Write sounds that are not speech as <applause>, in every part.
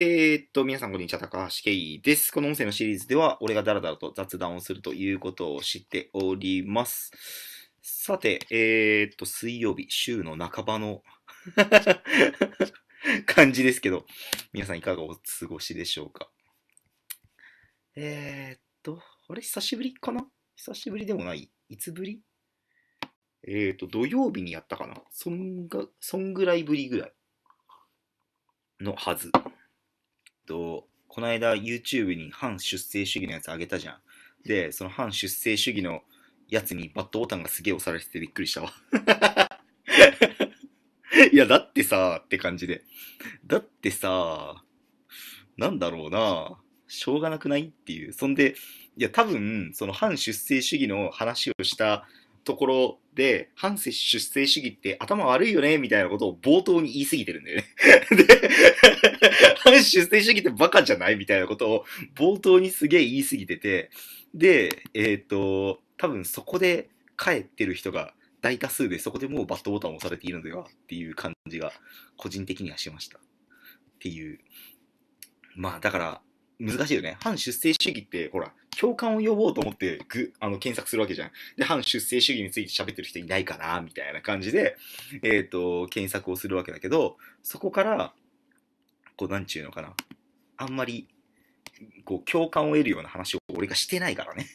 えー、っと、皆さんこんにちは、高橋圭です。この音声のシリーズでは、俺がダラダラと雑談をするということをしております。さて、えー、っと、水曜日、週の半ばの <laughs> 感じですけど、皆さんいかがお過ごしでしょうか。えー、っと、あれ、久しぶりかな久しぶりでもないいつぶりえー、っと、土曜日にやったかなそんが、そんぐらいぶりぐらいのはず。と、この間 YouTube に反出生主義のやつあげたじゃん。で、その反出生主義のやつにバットボタンがすげえ押されててびっくりしたわ。<laughs> いや、だってさ、って感じで。だってさ、なんだろうな、しょうがなくないっていう。そんで、いや、多分、その反出生主義の話をしたところで、反出生主義って頭悪いよね、みたいなことを冒頭に言い過ぎてるんだよね。で <laughs> 反出世主義ってバカじゃないみたいなことを冒頭にすげえ言い過ぎてて、で、えっ、ー、と、多分そこで帰ってる人が大多数で、そこでもうバットボタンを押されているのではっていう感じが個人的にはしました。っていう。まあだから、難しいよね。反出生主義って、ほら、共感を呼ぼうと思ってぐあの検索するわけじゃん。で、反出生主義について喋ってる人いないかなみたいな感じで、えっ、ー、と、検索をするわけだけど、そこから、こう、なんちゅうのかな。あんまり、こう、共感を得るような話を俺がしてないからね。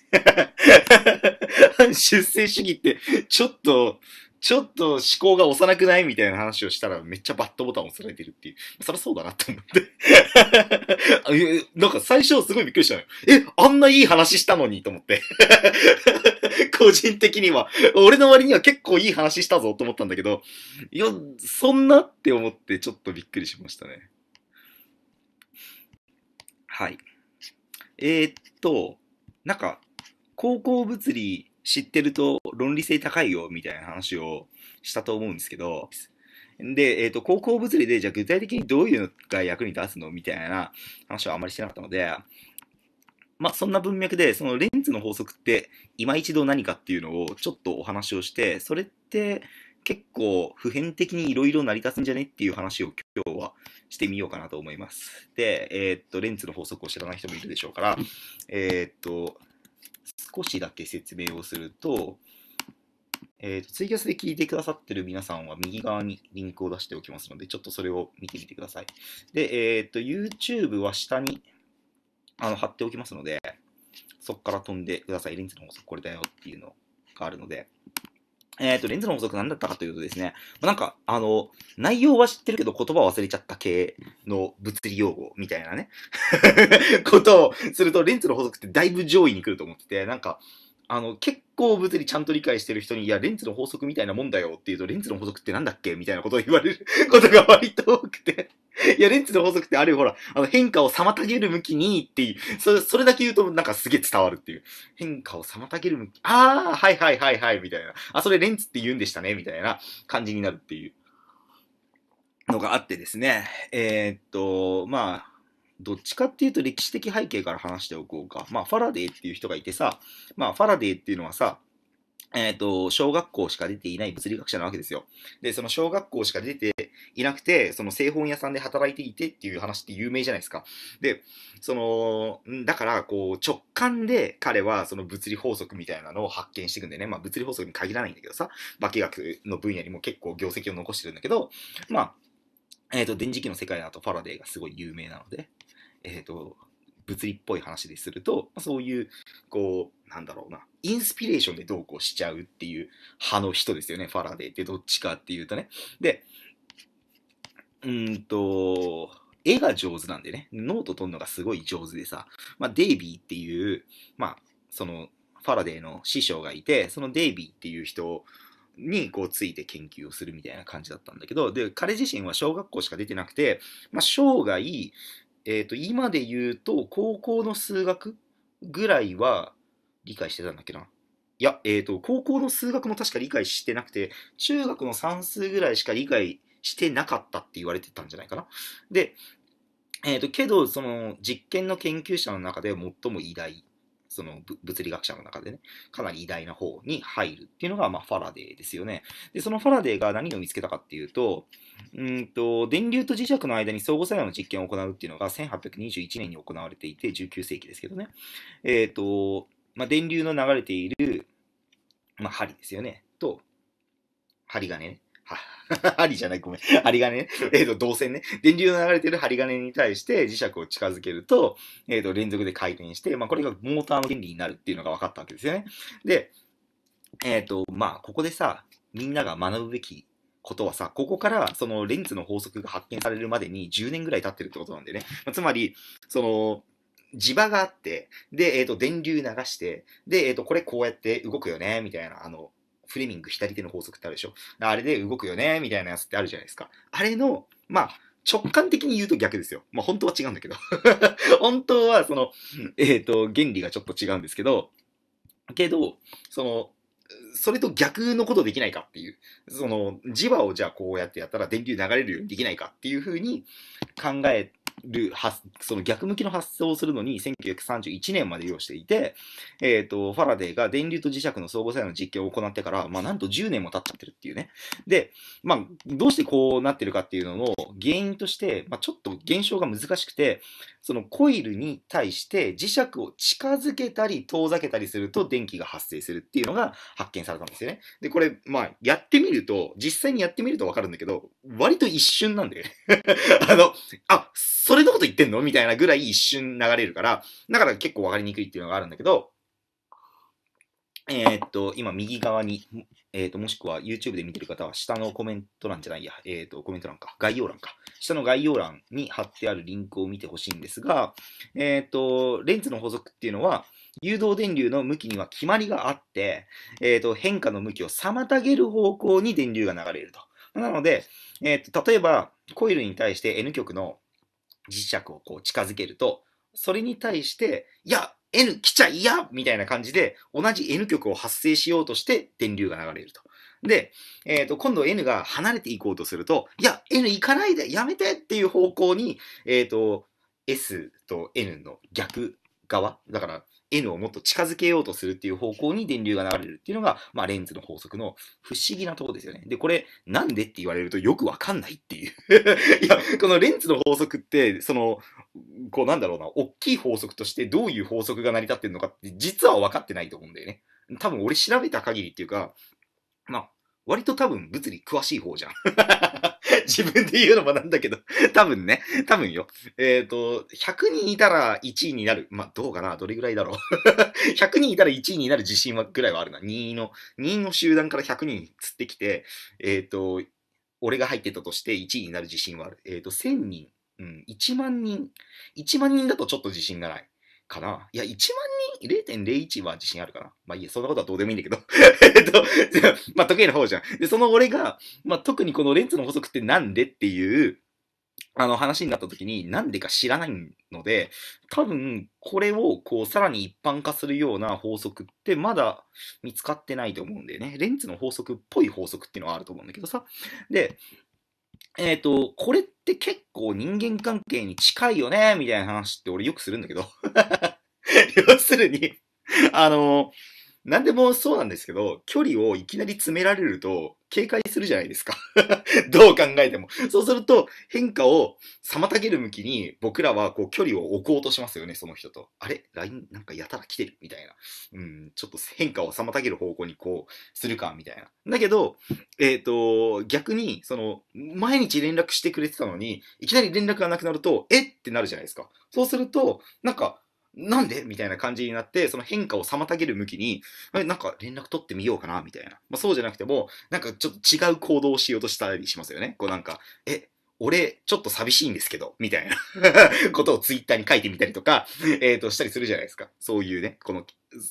<laughs> 出世主義って、ちょっと、ちょっと思考が幼くないみたいな話をしたらめっちゃバットボタン押されてるっていう。そりゃそうだなと思って <laughs> なんか最初すごいびっくりしたのよ。え、あんないい話したのにと思って <laughs> 個人的には、俺の割には結構いい話したぞと思ったんだけど、いや、そんなって思ってちょっとびっくりしましたね。はい。えー、っと、なんか、高校物理知ってると論理性高いよみたいな話をしたと思うんですけど、で、えっ、と、高校物理で、じゃあ具体的にどういうのが役に立つのみたいな話はあまりしてなかったので、まあ、そんな文脈で、そのレンズの法則って、今一度何かっていうのをちょっとお話をして、それって、結構普遍的にいろいろ成り立つんじゃねっていう話を今日はしてみようかなと思います。で、えー、っと、レンツの法則を知らない人もいるでしょうから、えー、っと、少しだけ説明をすると、えーと、とツイキャスで聞いてくださってる皆さんは右側にリンクを出しておきますので、ちょっとそれを見てみてください。で、えっ、と、YouTube は下にあの貼っておきますので、そこから飛んでください。レンズの法則これだよっていうのがあるので、えっ、ー、と、レンズの法則何だったかというとですね、なんか、あの、内容は知ってるけど言葉忘れちゃった系の物理用語みたいなね <laughs> ことをすると、レンズの法則ってだいぶ上位に来ると思ってて、なんか、あの、結構物理ちゃんと理解してる人に、いや、レンズの法則みたいなもんだよって言うと、レンズの法則ってなんだっけみたいなことを言われることが割と多くて <laughs> いや、レンツの法則ってあるよ、ほら、あの変化を妨げる向きにっていう、それ、それだけ言うとなんかすげえ伝わるっていう。変化を妨げる向き、あー、はいはいはいはい、みたいな。あ、それレンツって言うんでしたね、みたいな感じになるっていうのがあってですね。えー、っと、まあ、どっちかっていうと歴史的背景から話しておこうか。まあ、ファラデーっていう人がいてさ、まあ、ファラデーっていうのはさ、えっ、ー、と、小学校しか出ていない物理学者なわけですよ。で、その小学校しか出ていなくて、その製本屋さんで働いていてっていう話って有名じゃないですか。で、その、だから、こう、直感で彼はその物理法則みたいなのを発見していくんでね、まあ物理法則に限らないんだけどさ、化学の分野にも結構業績を残してるんだけど、まあ、えっ、ー、と、電磁気の世界だとファラデーがすごい有名なので、えっ、ー、と、物理っぽい話ですると、そういう、こう、なんだろうな、インスピレーションでどうこうしちゃうっていう派の人ですよね、ファラデーってどっちかっていうとね。で、うんと、絵が上手なんでね、ノート取るのがすごい上手でさ、まあ、デイビーっていう、まあ、その、ファラデーの師匠がいて、そのデイビーっていう人にこうついて研究をするみたいな感じだったんだけど、で、彼自身は小学校しか出てなくて、まあ、生涯、えっ、ー、と、今で言うと、高校の数学ぐらいは理解してたんだっけな。いや、えっ、ー、と、高校の数学も確か理解してなくて、中学の算数ぐらいしか理解してしてなかったって言われてたんじゃないかな。で、えっ、ー、と、けど、その実験の研究者の中で最も偉大、その物理学者の中でね、かなり偉大な方に入るっていうのが、まあ、ファラデーですよね。で、そのファラデーが何を見つけたかっていうと、うんと、電流と磁石の間に相互作用の実験を行うっていうのが1821年に行われていて、19世紀ですけどね。えっ、ー、と、まあ、電流の流れている、まあ、針ですよね。と、針金、ね、針 <laughs> じゃない、ごめん。<laughs> 針金ね。えっ、ー、と、導線ね。電流の流れてる針金に対して磁石を近づけると、えっ、ー、と、連続で回転して、まあ、これがモーターの原理になるっていうのが分かったわけですよね。で、えっ、ー、と、まあ、ここでさ、みんなが学ぶべきことはさ、ここからそのレンズの法則が発見されるまでに10年ぐらい経ってるってことなんでね。まあ、つまり、その、磁場があって、で、えっ、ー、と、電流流して、で、えっ、ー、と、これこうやって動くよね、みたいな、あの、フレミング左手の法則ってあるでしょ。あれで動くよね、みたいなやつってあるじゃないですか。あれの、まあ、直感的に言うと逆ですよ。まあ、本当は違うんだけど。<laughs> 本当は、その、えっ、ー、と、原理がちょっと違うんですけど、けど、その、それと逆のことできないかっていう、その、磁場をじゃあこうやってやったら電流流れるようにできないかっていうふうに考えるその逆向きの発想をするのに1931年まで用していて、えっ、ー、と、ファラデーが電流と磁石の相互作用の実験を行ってから、まあ、なんと10年も経っちゃってるっていうね。で、まあ、どうしてこうなってるかっていうのを原因として、まあ、ちょっと現象が難しくて、そのコイルに対して磁石を近づけたり遠ざけたりすると電気が発生するっていうのが発見されたんですよね。で、これ、まあ、やってみると、実際にやってみるとわかるんだけど、割と一瞬なんで <laughs> あの、あ、それのこと言ってんのみたいなぐらい一瞬流れるから、だから結構わかりにくいっていうのがあるんだけど、えー、っと、今右側に、えー、っと、もしくは YouTube で見てる方は下のコメント欄じゃないや、えー、っと、コメント欄か、概要欄か。下の概要欄に貼ってあるリンクを見てほしいんですが、えっと、レンズの補足っていうのは、誘導電流の向きには決まりがあって、えっと、変化の向きを妨げる方向に電流が流れると。なので、えー、と例えばコイルに対して N 極の磁石をこう近づけると、それに対して、いや、N 来ちゃいやみたいな感じで、同じ N 極を発生しようとして電流が流れると。で、えっ、ー、と、今度 N が離れていこうとすると、いや、N 行かないで、やめてっていう方向に、えっ、ー、と、S と N の逆側、だから、N をもっと近づけようとするっていう方向に電流が流れるっていうのが、まあ、レンズの法則の不思議なとこですよね。で、これ、なんでって言われるとよくわかんないっていう <laughs> いや、このレンズの法則って、その、こうなんだろうな、大きい法則としてどういう法則が成り立ってるのかって、実は分かってないと思うんだよね。多分俺調べた限りっていうか、まあ、割と多分物理詳しい方じゃん <laughs> 自分で言うのもなんだけど、<laughs> 多分ね、多分よ。えっ、ー、と、100人いたら1位になる。まあ、どうかなどれぐらいだろう。100 <laughs> 人いたら1位になる自信はぐらいはあるな。2位の、2位の集団から100人釣ってきて、えっ、ー、と、俺が入ってたとして1位になる自信はある。えっ、ー、と、1000人。うん、1万人。1万人だとちょっと自信がない。かな。いや、1万0.01は自信あるかな。まあいいや、そんなことはどうでもいいんだけど。<laughs> えっと、まあ得意方じゃん。で、その俺が、まあ特にこのレンズの法則ってなんでっていう、あの話になった時になんでか知らないので、多分これをこうさらに一般化するような法則ってまだ見つかってないと思うんだよね。レンズの法則っぽい法則っていうのはあると思うんだけどさ。で、えっ、ー、と、これって結構人間関係に近いよね、みたいな話って俺よくするんだけど要するにあの、なんでもそうなんですけど、距離をいきなり詰められると、警戒するじゃないですか <laughs> どう考えても。そうすると、変化を妨げる向きに、僕らはこう距離を置こうとしますよね、その人と。あれ ?LINE なんかやたら来てるみたいな。うん、ちょっと変化を妨げる方向にこう、するか、みたいな。だけど、えっ、ー、と、逆に、その、毎日連絡してくれてたのに、いきなり連絡がなくなると、えってなるじゃないですか。そうすると、なんか、なんでみたいな感じになって、その変化を妨げる向きに、なんか連絡取ってみようかなみたいな。まあ、そうじゃなくても、なんかちょっと違う行動をしようとしたりしますよね。こうなんか、え、俺、ちょっと寂しいんですけど、みたいなことをツイッターに書いてみたりとか、えっ、ー、と、したりするじゃないですか。そういうね、この、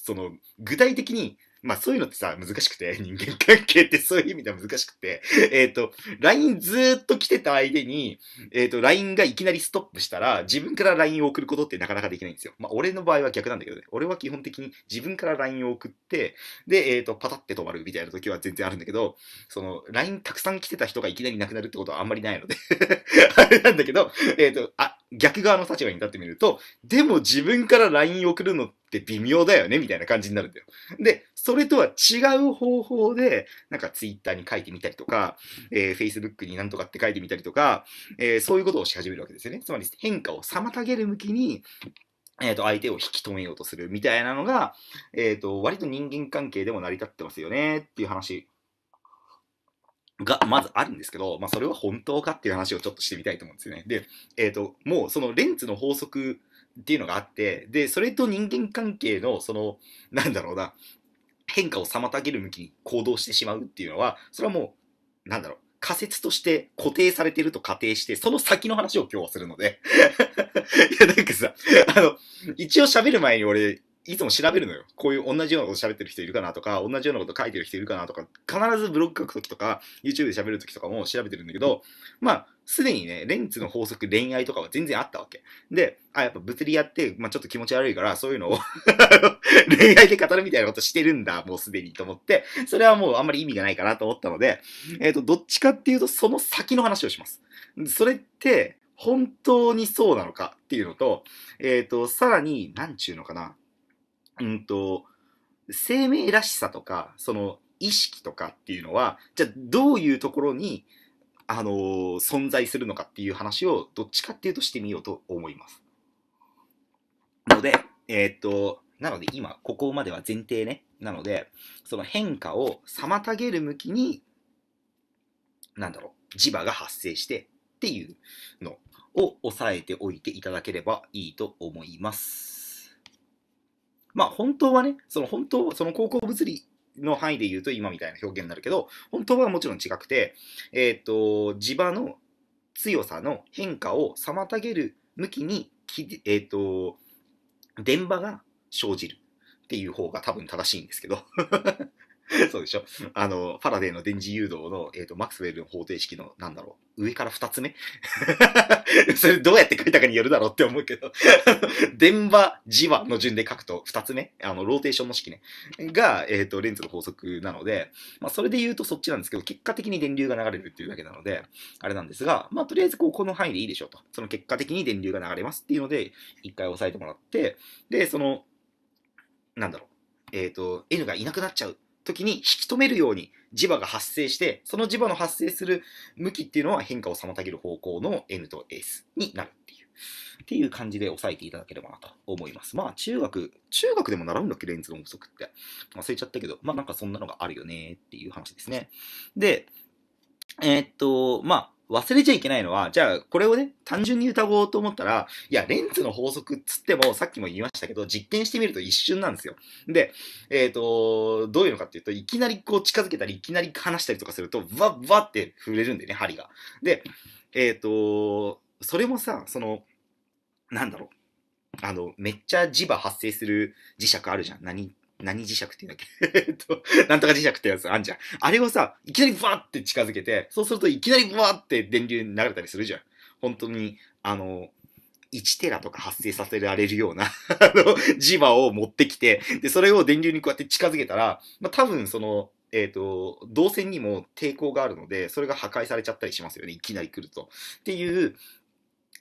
その、具体的に、まあそういうのってさ、難しくて、<laughs> 人間関係ってそういう意味では難しくて、<laughs> えっ、ー、と、LINE ずっと来てた相手に、えっ、ー、と、LINE がいきなりストップしたら、自分から LINE を送ることってなかなかできないんですよ。まあ俺の場合は逆なんだけどね。俺は基本的に自分から LINE を送って、で、えっ、ー、と、パタって止まるみたいな時は全然あるんだけど、その、LINE たくさん来てた人がいきなりなくなるってことはあんまりないので <laughs> あれなんだけど、えっ、と、あ、逆側の立場に立ってみると、でも自分から LINE 送るのって微妙だよねみたいな感じになるんだよ。で、それとは違う方法で、なんか Twitter に書いてみたりとか、えー、Facebook に何とかって書いてみたりとか、えー、そういうことをし始めるわけですよね。つまり変化を妨げる向きに、えっ、ー、と、相手を引き止めようとするみたいなのが、えっ、ー、と、割と人間関係でも成り立ってますよねっていう話が、まずあるんですけど、まあ、それは本当かっていう話をちょっとしてみたいと思うんですよね。で、えっ、ー、と、もうそのレンツの法則っていうのがあって、で、それと人間関係の、その、なんだろうな、変化を妨げる向きに行動してしまうっていうのは、それはもう、なんだろう、仮説として固定されてると仮定して、その先の話を今日はするので <laughs> いや、なんかさ、あの、一応喋る前に俺、いつも調べるのよ。こういう同じようなこと喋ってる人いるかなとか、同じようなこと書いてる人いるかなとか、必ずブログ書くときとか、YouTube で喋るときとかも調べてるんだけど、まあ、すでにね、レンツの法則、恋愛とかは全然あったわけ。で、あ、やっぱ物理やって、まあちょっと気持ち悪いから、そういうのを <laughs> 恋愛で語るみたいなことしてるんだ、もうすでにと思って、それはもうあんまり意味がないかなと思ったので、えっ、ー、と、どっちかっていうと、その先の話をします。それって、本当にそうなのかっていうのと、えっ、ー、と、さらに、なんちゅうのかな。うんと、生命らしさとか、その意識とかっていうのは、じゃあどういうところに、あのー、存在するのかっていう話をどっちかっていうとしてみようと思います。ので、えー、っと、なので今、ここまでは前提ね。なので、その変化を妨げる向きに、なんだろう、磁場が発生してっていうのを押さえておいていただければいいと思います。まあ本当はね、その本当、その高校物理の範囲で言うと今みたいな表現になるけど、本当はもちろん違くて、えっ、ー、と、磁場の強さの変化を妨げる向きに、えっ、ー、と、電波が生じるっていう方が多分正しいんですけど <laughs> そうでしょあの、ファラデーの電磁誘導の、えっ、ー、と、マックスウェルの方程式の、なんだろう、上から二つ目 <laughs> それどうやって書いたかによるだろうって思うけど <laughs> 電波、磁場の順で書くと二つ目、あの、ローテーションの式ね、が、えっ、ー、と、レンズの法則なので、まあ、それで言うとそっちなんですけど、結果的に電流が流れるっていうだけなので、あれなんですが、まあ、とりあえずこう、この範囲でいいでしょうと。その結果的に電流が流れますっていうので、一回押さえてもらって、で、その、なんだろう、えっ、ー、と、N がいなくなっちゃう時に引き止めるように磁場が発生して、その磁場の発生する向きっていうのは変化を妨げる方向の N と S になるっていう。っていう感じで押さえていただければなと思います。まあ中学、中学でも習うんだっけレンズの法則って。忘れちゃったけど、まあなんかそんなのがあるよねっていう話ですね。で、えー、っと、まあ忘れちゃいけないのは、じゃあ、これをね、単純に疑おうと思ったら、いや、レンズの法則つっても、さっきも言いましたけど、実験してみると一瞬なんですよ。で、えっ、ー、と、どういうのかっていうと、いきなりこう近づけたり、いきなり離したりとかすると、わっわって触れるんでね、針が。で、えっ、ー、と、それもさ、その、なんだろう。あの、めっちゃ磁場発生する磁石あるじゃん。何何磁石って言うんだっけ <laughs> えっと、なんとか磁石ってやつあんじゃん。あれをさ、いきなりバーって近づけて、そうするといきなりバーって電流流れたりするじゃん。本当に、あの、1テラとか発生させられるような <laughs> あの、磁場を持ってきて、で、それを電流にこうやって近づけたら、まあ、多分その、えっ、ー、と、導線にも抵抗があるので、それが破壊されちゃったりしますよね。いきなり来ると。っていう、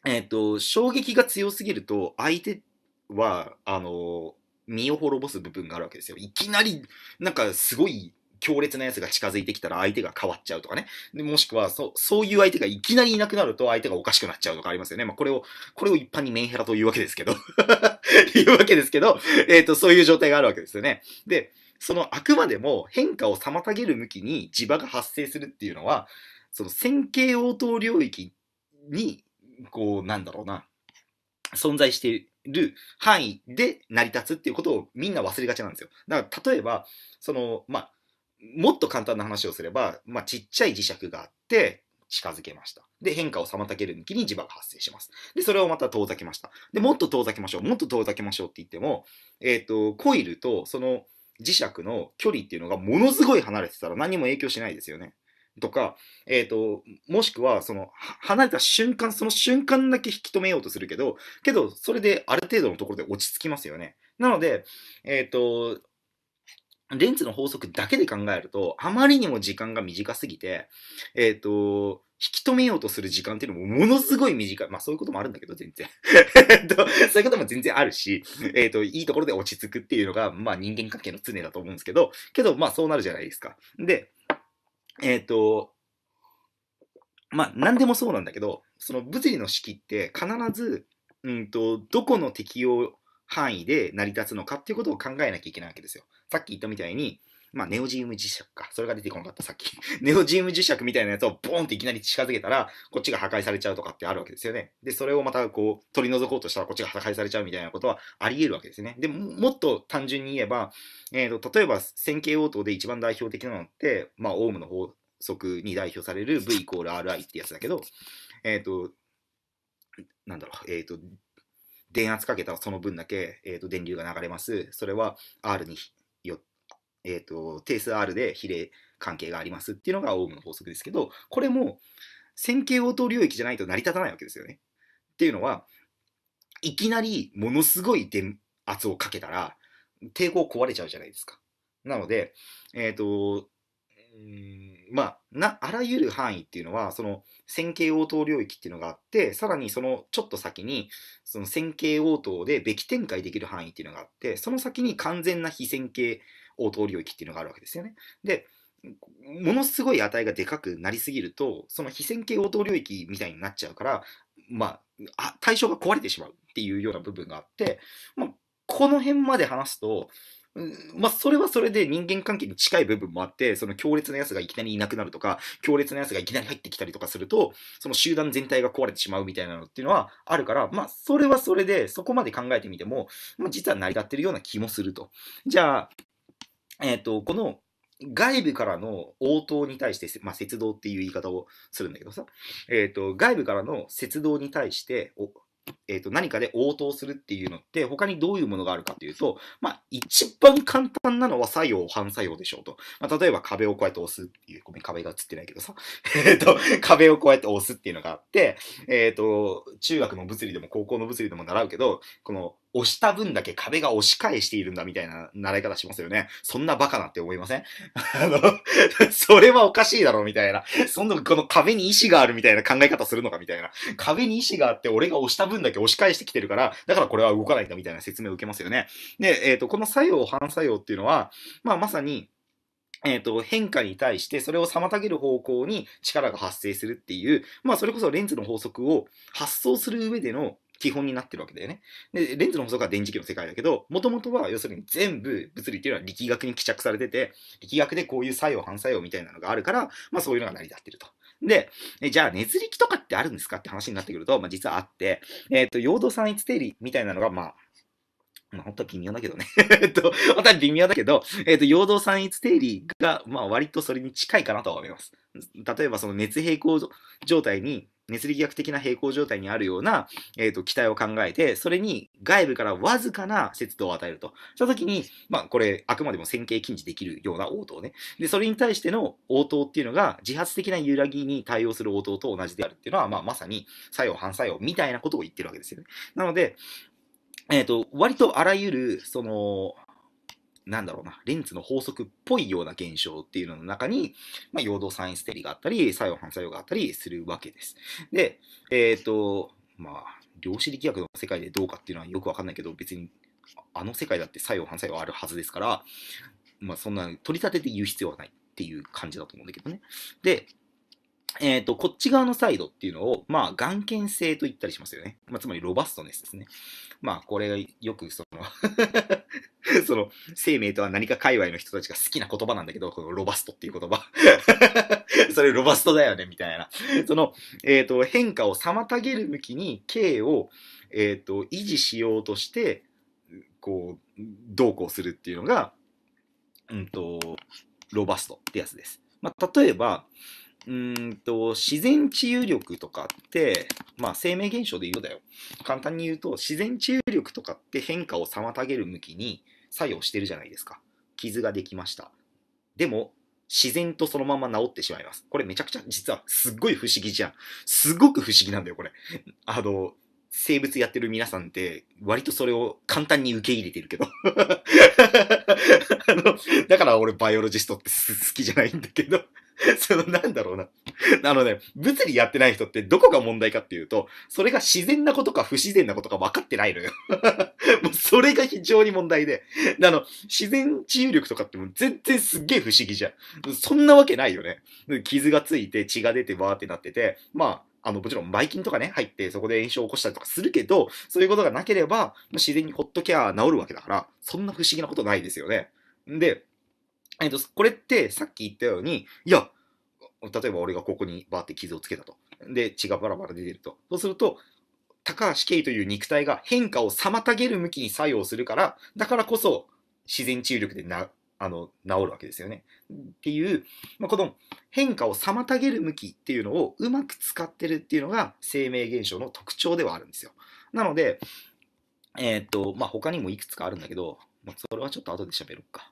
えっ、ー、と、衝撃が強すぎると、相手は、あの、身を滅ぼす部分があるわけですよ。いきなり、なんかすごい強烈なやつが近づいてきたら相手が変わっちゃうとかね。でもしくはそ、そういう相手がいきなりいなくなると相手がおかしくなっちゃうとかありますよね。まあ、これを、これを一般にメンヘラというわけですけど <laughs> いうわけですけど、えっ、ー、と、そういう状態があるわけですよね。で、そのあくまでも変化を妨げる向きに磁場が発生するっていうのは、その線形応答領域に、こう、なんだろうな、存在してる範囲で成り立つっていうことをみんな忘れがちなんですよ。だから例えば、その、まあ、もっと簡単な話をすれば、まあ、ちっちゃい磁石があって、近づけました。で、変化を妨げる向きに磁場が発生します。で、それをまた遠ざけました。で、もっと遠ざけましょう、もっと遠ざけましょうって言っても、えっ、ー、と、コイルとその磁石の距離っていうのがものすごい離れてたら何も影響しないですよね。とか、えっ、ー、と、もしくは、その、離れた瞬間、その瞬間だけ引き止めようとするけど、けど、それである程度のところで落ち着きますよね。なので、えっ、ー、と、レンズの法則だけで考えると、あまりにも時間が短すぎて、えっ、ー、と、引き止めようとする時間っていうのもものすごい短い。まあそういうこともあるんだけど、全然。<laughs> えっと、そういうことも全然あるし、えっ、ー、と、いいところで落ち着くっていうのが、まあ人間関係の常だと思うんですけど、けどまあそうなるじゃないですか。で、えっ、ー、と、まあ、何でもそうなんだけど、その物理の式って必ず、うんと、どこの適用範囲で成り立つのかっていうことを考えなきゃいけないわけですよ。さっき言ったみたいに、まあ、ネオジウム磁石か。それが出てこなかった、さっき。<laughs> ネオジウム磁石みたいなやつをボーンっていきなり近づけたら、こっちが破壊されちゃうとかってあるわけですよね。で、それをまたこう、取り除こうとしたらこっちが破壊されちゃうみたいなことはあり得るわけですね。でも、もっと単純に言えば、えっ、ー、と、例えば線形応答で一番代表的なのって、まあ、オウムの法則に代表される V イコール RI ってやつだけど、えっ、ー、と、なんだろう、えっ、ー、と、電圧かけたその分だけ、えーと、と電流が流れます。それは R にえっ、ー、と、定数 R で比例関係がありますっていうのがオームの法則ですけど、これも線形応答領域じゃないと成り立たないわけですよね。っていうのは、いきなりものすごい電圧をかけたら、抵抗壊れちゃうじゃないですか。なので、えっ、ー、と、まあ、あらゆる範囲っていうのは、その線形応答領域っていうのがあって、さらにそのちょっと先に、その線形応答でべき展開できる範囲っていうのがあって、その先に完全な非線形大通領域っていうのがあるわけですよね。で、ものすごい値がでかくなりすぎると、その非線形応答領域みたいになっちゃうから、まあ、対象が壊れてしまうっていうような部分があって、まあ、この辺まで話すと、まあ、それはそれで人間関係に近い部分もあって、その強烈な奴がいきなりいなくなるとか、強烈な奴がいきなり入ってきたりとかすると、その集団全体が壊れてしまうみたいなのっていうのはあるから、まあ、それはそれで、そこまで考えてみても、まあ、実は成り立ってるような気もすると。じゃあ、えっ、ー、と、この外部からの応答に対して、まあ、節道っていう言い方をするんだけどさ、えっ、ー、と、外部からの節道に対して、えー、と何かで応答するっていうのって他にどういうものがあるかっていうと、まあ、一番簡単なのは作用反作用でしょうと、まあ、例えば壁をこうやって押すっていうごめん壁が映ってないけどさ、<laughs> えっと壁をこうやって押すっていうのがあって、えー、と中学の物理でも高校の物理でも習うけどこの押した分だけ壁が押し返しているんだみたいな習い方しますよね。そんなバカなって思いません <laughs> あの、それはおかしいだろうみたいな。そんな、この壁に意志があるみたいな考え方するのかみたいな。壁に意志があって俺が押した分だけ押し返してきてるから、だからこれは動かないんだみたいな説明を受けますよね。で、えっ、ー、と、この作用、反作用っていうのは、まあまさに、えっ、と、変化に対してそれを妨げる方向に力が発生するっていう、まあそれこそレンズの法則を発想する上での基本になってるわけだよね。で、レンズの細則は電磁気の世界だけど、もともとは要するに全部物理っていうのは力学に希釈されてて、力学でこういう作用、反作用みたいなのがあるから、まあそういうのが成り立ってると。で、じゃあ熱力とかってあるんですかって話になってくると、まあ実はあって、えっ、ー、と、陽動散逸定理みたいなのが、まあ、まあ、本当は微妙だけどね <laughs> えっと、本当は微妙だけど、えっ、ー、と、陽動散逸定理が、まあ、割とそれに近いかなとは思います。例えば、その熱平衡状態に、熱力学的な平行状態にあるような、えっ、ー、と、気体を考えて、それに外部からわずかな節度を与えると。したときに、まあ、これ、あくまでも線形禁止できるような応答ね。で、それに対しての応答っていうのが、自発的な揺らぎに対応する応答と同じであるっていうのは、まあ、まさに作用反作用みたいなことを言ってるわけですよね。なので、えっ、ー、と、割とあらゆる、その、なんだろうな、レンツの法則っぽいような現象っていうのの中に、まあ、陽動サインステリがあったり、作用反作用があったりするわけです。で、えっ、ー、と、まあ、量子力学の世界でどうかっていうのはよくわかんないけど、別に、あの世界だって作用反作用あるはずですから、まあ、そんな取り立てて言う必要はないっていう感じだと思うんだけどね。で、えっ、ー、と、こっち側のサイドっていうのを、まあ、眼見性と言ったりしますよね。まあ、つまりロバストネスですね。まあ、これがよくその <laughs> その、生命とは何か界隈の人たちが好きな言葉なんだけど、このロバストっていう言葉 <laughs> それロバストだよね、みたいな。その、えっ、ー、と、変化を妨げる向きに、K を、えっ、ー、と、維持しようとして、こう、どうこうするっていうのが、うんと、ロバストってやつです。まあ、例えば、うんと、自然治癒力とかって、まあ生命現象で言うだよ。簡単に言うと、自然治癒力とかって変化を妨げる向きに作用してるじゃないですか。傷ができました。でも、自然とそのまま治ってしまいます。これめちゃくちゃ、実はすっごい不思議じゃん。すごく不思議なんだよ、これ。<laughs> あの、生物やってる皆さんって、割とそれを簡単に受け入れてるけど <laughs> あの、だから俺バイオロジストって好きじゃないんだけど <laughs> その、なんだろうな。あのね、物理やってない人ってどこが問題かっていうと、それが自然なことか不自然なことか分かってないのよ。<laughs> もうそれが非常に問題で。あの、自然治癒力とかってもう全然すっげえ不思議じゃん。そんなわけないよね。傷がついて血が出てわーってなってて、まあ、あの、もちろん、ばい菌とかね、入って、そこで炎症を起こしたりとかするけど、そういうことがなければ、自然にホットケア治るわけだから、そんな不思議なことないですよね。んで、えっと、これってさっき言ったように、いや、例えば俺がここにバーって傷をつけたと。で、血がバラバラ出てると。そうすると、高橋圭という肉体が変化を妨げる向きに作用するから、だからこそ自然治癒力でな、あの、治るわけですよね。っていう、まあ、この変化を妨げる向きっていうのをうまく使ってるっていうのが生命現象の特徴ではあるんですよ。なので、えー、っと、まあ、他にもいくつかあるんだけど、まあ、それはちょっと後で喋ろうか。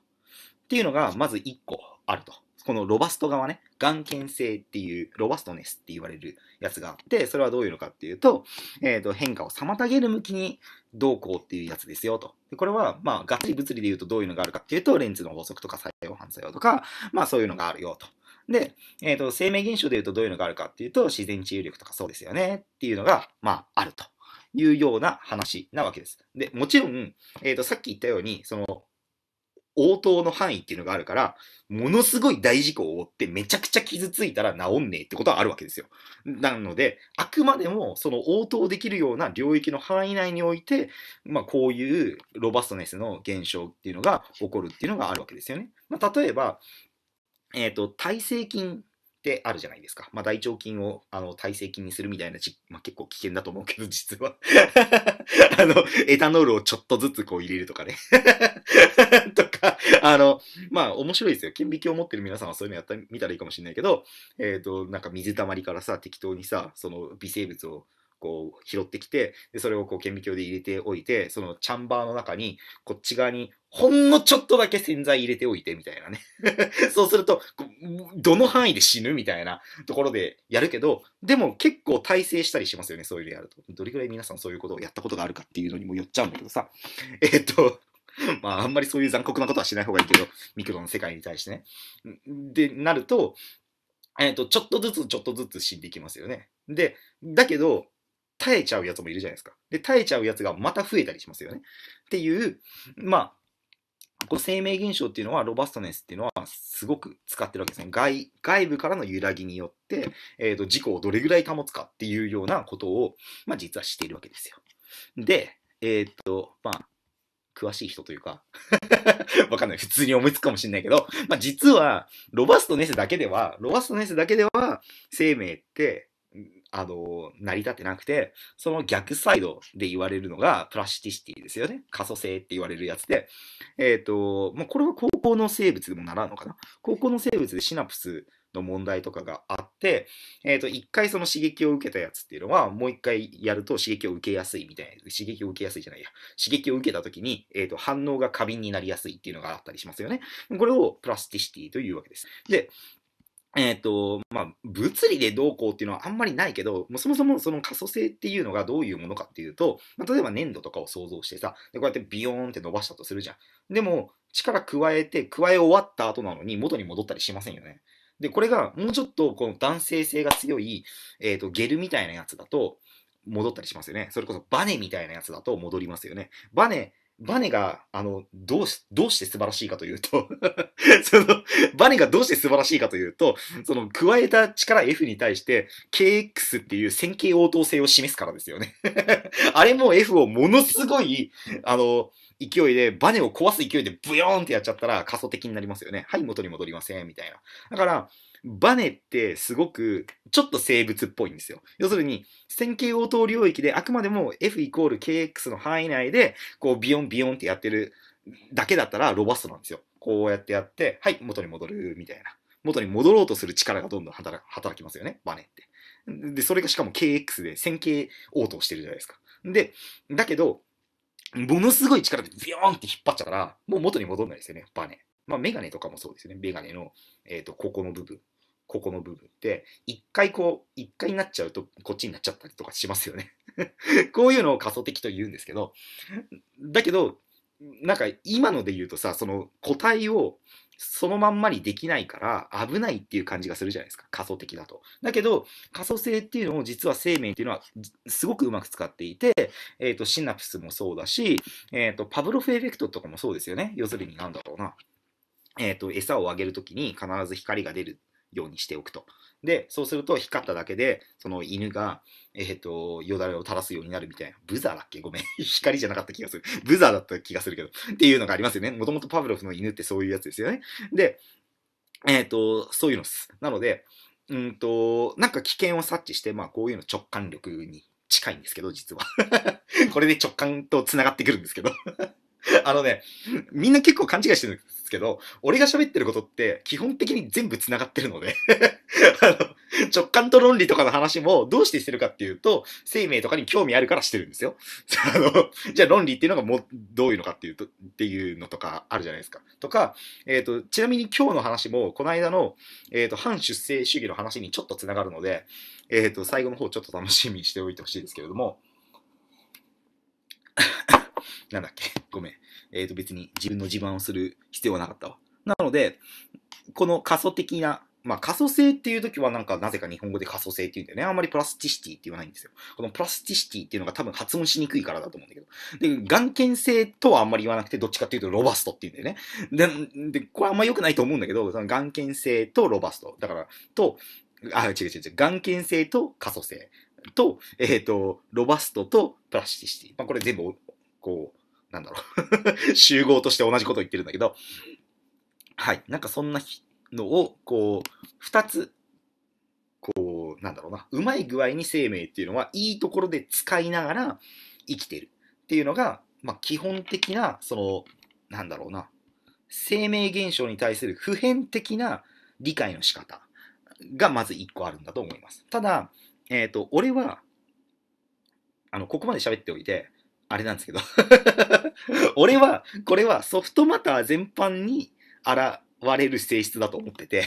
っていうのが、まず1個あると。このロバスト側ね、眼検性っていう、ロバストネスって言われるやつがあって、それはどういうのかっていうと、えっ、ー、と、変化を妨げる向きにどうこうっていうやつですよと。でこれは、まあ、がっつり物理で言うとどういうのがあるかっていうと、レンズの法則とか作用反作用とか、まあそういうのがあるよと。で、えっ、ー、と、生命現象で言うとどういうのがあるかっていうと、自然治癒力とかそうですよねっていうのが、まあ、あるというような話なわけです。で、もちろん、えっ、ー、と、さっき言ったように、その、応答の範囲っていうのがあるから、ものすごい大事故を負ってめちゃくちゃ傷ついたら治んねえってことはあるわけですよ。なので、あくまでもその応答できるような領域の範囲内において、まあこういうロバストネスの現象っていうのが起こるっていうのがあるわけですよね。まあ、例えば、えっ、ー、と、耐性菌ってあるじゃないですか。まあ、大腸菌をあの耐性菌にするみたいなまあ、結構危険だと思うけど、実は <laughs> あの、エタノールをちょっとずつこう入れるとかね <laughs> とか、あの、まあ、面白いですよ。顕微鏡を持ってる皆さんはそういうのやってみたらいいかもしれないけど、えっ、ー、と、なんか水たまりからさ、適当にさ、その微生物をこう拾ってきてでそれをこう顕微鏡で入れておいてそのチャンバーの中にこっち側にほんのちょっとだけ洗剤入れておいてみたいなね <laughs> そうするとどの範囲で死ぬみたいなところでやるけどでも結構耐性したりしますよねそういうのやるとどれぐらい皆さんそういうことをやったことがあるかっていうのにもよっちゃうんだけどさ <laughs> えっとまあ、あんまりそういう残酷なことはしない方がいいけど、ミクロの世界に対してね。で、なると、えっ、ー、と、ちょっとずつちょっとずつ死んでいきますよね。で、だけど、耐えちゃうやつもいるじゃないですか。で、耐えちゃうやつがまた増えたりしますよね。っていう、まあ、こ生命現象っていうのは、ロバストネスっていうのはすごく使ってるわけですね。外、外部からの揺らぎによって、えっ、ー、と、事故をどれぐらい保つかっていうようなことを、まあ実はしているわけですよ。で、えっ、ー、と、まあ、詳しい人というか <laughs> わかんない。普通に思いつくかもしんないけど、まあ実は、ロバストネスだけでは、ロバストネスだけでは、生命って、あの、成り立ってなくて、その逆サイドで言われるのがプラスティシティですよね。可塑性って言われるやつで。えっ、ー、と、まあ、これは高校の生物でも習うのかな。高校の生物でシナプスの問題とかがあって、えっ、ー、と、一回その刺激を受けたやつっていうのは、もう一回やると刺激を受けやすいみたいな、刺激を受けやすいじゃないや。刺激を受けた時に、えっ、ー、と、反応が過敏になりやすいっていうのがあったりしますよね。これをプラスティシティというわけです。で、えっ、ー、と、まあ、物理でどうこうっていうのはあんまりないけど、もうそもそもその可塑性っていうのがどういうものかっていうと、まあ、例えば粘土とかを想像してさ、で、こうやってビヨーンって伸ばしたとするじゃん。でも、力加えて、加え終わった後なのに元に戻ったりしませんよね。で、これがもうちょっとこの男性性が強い、えっ、ー、と、ゲルみたいなやつだと、戻ったりしますよね。それこそバネみたいなやつだと戻りますよね。バネバネが、あの、どうし、どうして素晴らしいかというと <laughs> その、バネがどうして素晴らしいかというと、その、加えた力 F に対して、KX っていう線形応答性を示すからですよね <laughs> あれも F をものすごい、あの、勢いで、バネを壊す勢いでブヨーンってやっちゃったら、仮想的になりますよね。はい、元に戻りません、みたいな。だから、バネってすごくちょっと生物っぽいんですよ。要するに線形応答領域であくまでも F イコール KX の範囲内でこうビヨンビヨンってやってるだけだったらロバストなんですよ。こうやってやって、はい、元に戻るみたいな。元に戻ろうとする力がどんどん働きますよね、バネって。で、それがしかも KX で線形応答してるじゃないですか。で、だけど、ものすごい力でビヨーンって引っ張っちゃったら、もう元に戻んないですよね、バネ。まあ、メガネとかもそうですよね。メガネの、えっ、ー、と、ここの部分。ここの部分って、一回こう、一回になっちゃうと、こっちになっちゃったりとかしますよね <laughs> こういうのを仮想的と言うんですけど、だけど、なんか今ので言うとさ、その個体をそのまんまにできないから危ないっていう感じがするじゃないですか。仮想的だと。だけど、仮想性っていうのを実は生命っていうのはすごくうまく使っていて、えっ、ー、と、シナプスもそうだし、えっ、ー、と、パブロフエフェクトとかもそうですよね。要するに何だろうな。えっ、ー、と、餌をあげるときに必ず光が出るようにしておくと。で、そうすると光っただけで、その犬が、えっ、ー、と、よだれを垂らすようになるみたいな。ブザーだっけごめん。<laughs> 光じゃなかった気がする。ブザーだった気がするけど。っていうのがありますよね。もともとパブロフの犬ってそういうやつですよね。で、えっ、ー、と、そういうのです。なので、うんと、なんか危険を察知して、まあこういうの直感力に近いんですけど、実は。<laughs> これで直感と繋がってくるんですけど <laughs> あのね、みんな結構勘違いしてるんですけど、俺が喋ってることって基本的に全部繋がってるので <laughs> あの、直感と論理とかの話もどうしてしてるかっていうと、生命とかに興味あるからしてるんですよ。<laughs> あの、じゃあ論理っていうのがもどういうのかっていうと、っていうのとかあるじゃないですか。とか、えっ、ー、と、ちなみに今日の話も、この間の、えっ、ー、と、反出生主義の話にちょっと繋がるので、えっ、ー、と、最後の方ちょっと楽しみにしておいてほしいですけれども、なんだっけ、ごめん。えっ、ー、と、別に自分の自慢をする必要はなかったわ。なので、この過疎的な、まあ、過疎性っていう時はなんか、なぜか日本語で過疎性って言うんだよね。あんまりプラスティシティって言わないんですよ。このプラスティシティっていうのが多分発音しにくいからだと思うんだけど。で、眼見性とはあんまり言わなくて、どっちかっていうとロバストって言うんだよね。で、でこれあんま良くないと思うんだけど、その眼見性とロバスト。だから、と、あ、違う違う違う。眼見性と過疎性。と、えっ、ー、と、ロバストとプラスティシティ。まあ、これ全部こう、なんだろう <laughs> 集合として同じこと言ってるんだけど、はい。なんかそんなのを、こう、二つ、こう、なんだろうな、うまい具合に生命っていうのは、いいところで使いながら生きてるっていうのが、まあ、基本的な、その、なんだろうな、生命現象に対する普遍的な理解の仕方がまず一個あるんだと思います。ただ、えっ、ー、と、俺は、あの、ここまで喋っておいて、あれなんですけど <laughs> 俺は、これはソフトマター全般に現れる性質だと思ってて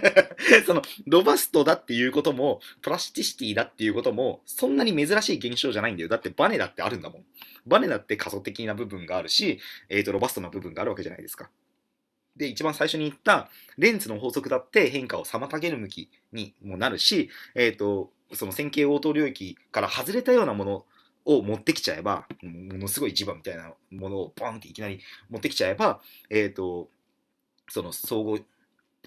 <laughs> その、ロバストだっていうことも、プラスティシティだっていうことも、そんなに珍しい現象じゃないんだよ。だってバネだってあるんだもん。バネだって仮想的な部分があるし、えっ、ー、と、ロバストな部分があるわけじゃないですか。で、一番最初に言った、レンズの法則だって変化を妨げる向きにもなるし、えっ、ー、と、その線形応答領域から外れたようなものを持ってきちゃえば、ものすごい磁場みたいなものをボンっていきなり持ってきちゃえば、えっ、ー、と、その相互、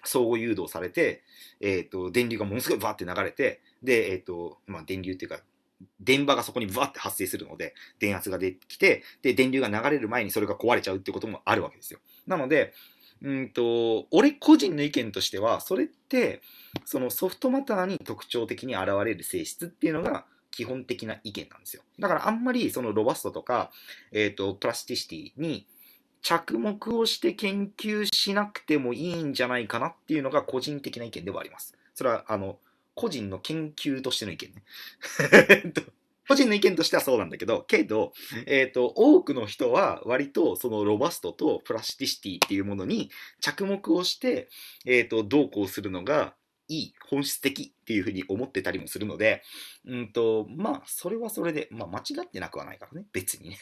相互誘導されて、えっ、ー、と、電流がものすごいバーって流れて、で、えっ、ー、と、まあ、電流っていうか、電波がそこにバーって発生するので、電圧ができて、で、電流が流れる前にそれが壊れちゃうってこともあるわけですよ。なので、うんと、俺個人の意見としては、それって、そのソフトマターに特徴的に現れる性質っていうのが、基本的な意見なんですよ。だからあんまりそのロバストとか、えっ、ー、と、プラスティシティに着目をして研究しなくてもいいんじゃないかなっていうのが個人的な意見ではあります。それは、あの、個人の研究としての意見ね。個人の意見としてはそうなんだけど、けど、えっ、ー、と、多くの人は割とそのロバストとプラスティシティっていうものに着目をして、えっ、ー、と、どうこうするのが、いい、本質的っていうふうに思ってたりもするので、うんと、まあ、それはそれで、まあ、間違ってなくはないからね、別にね。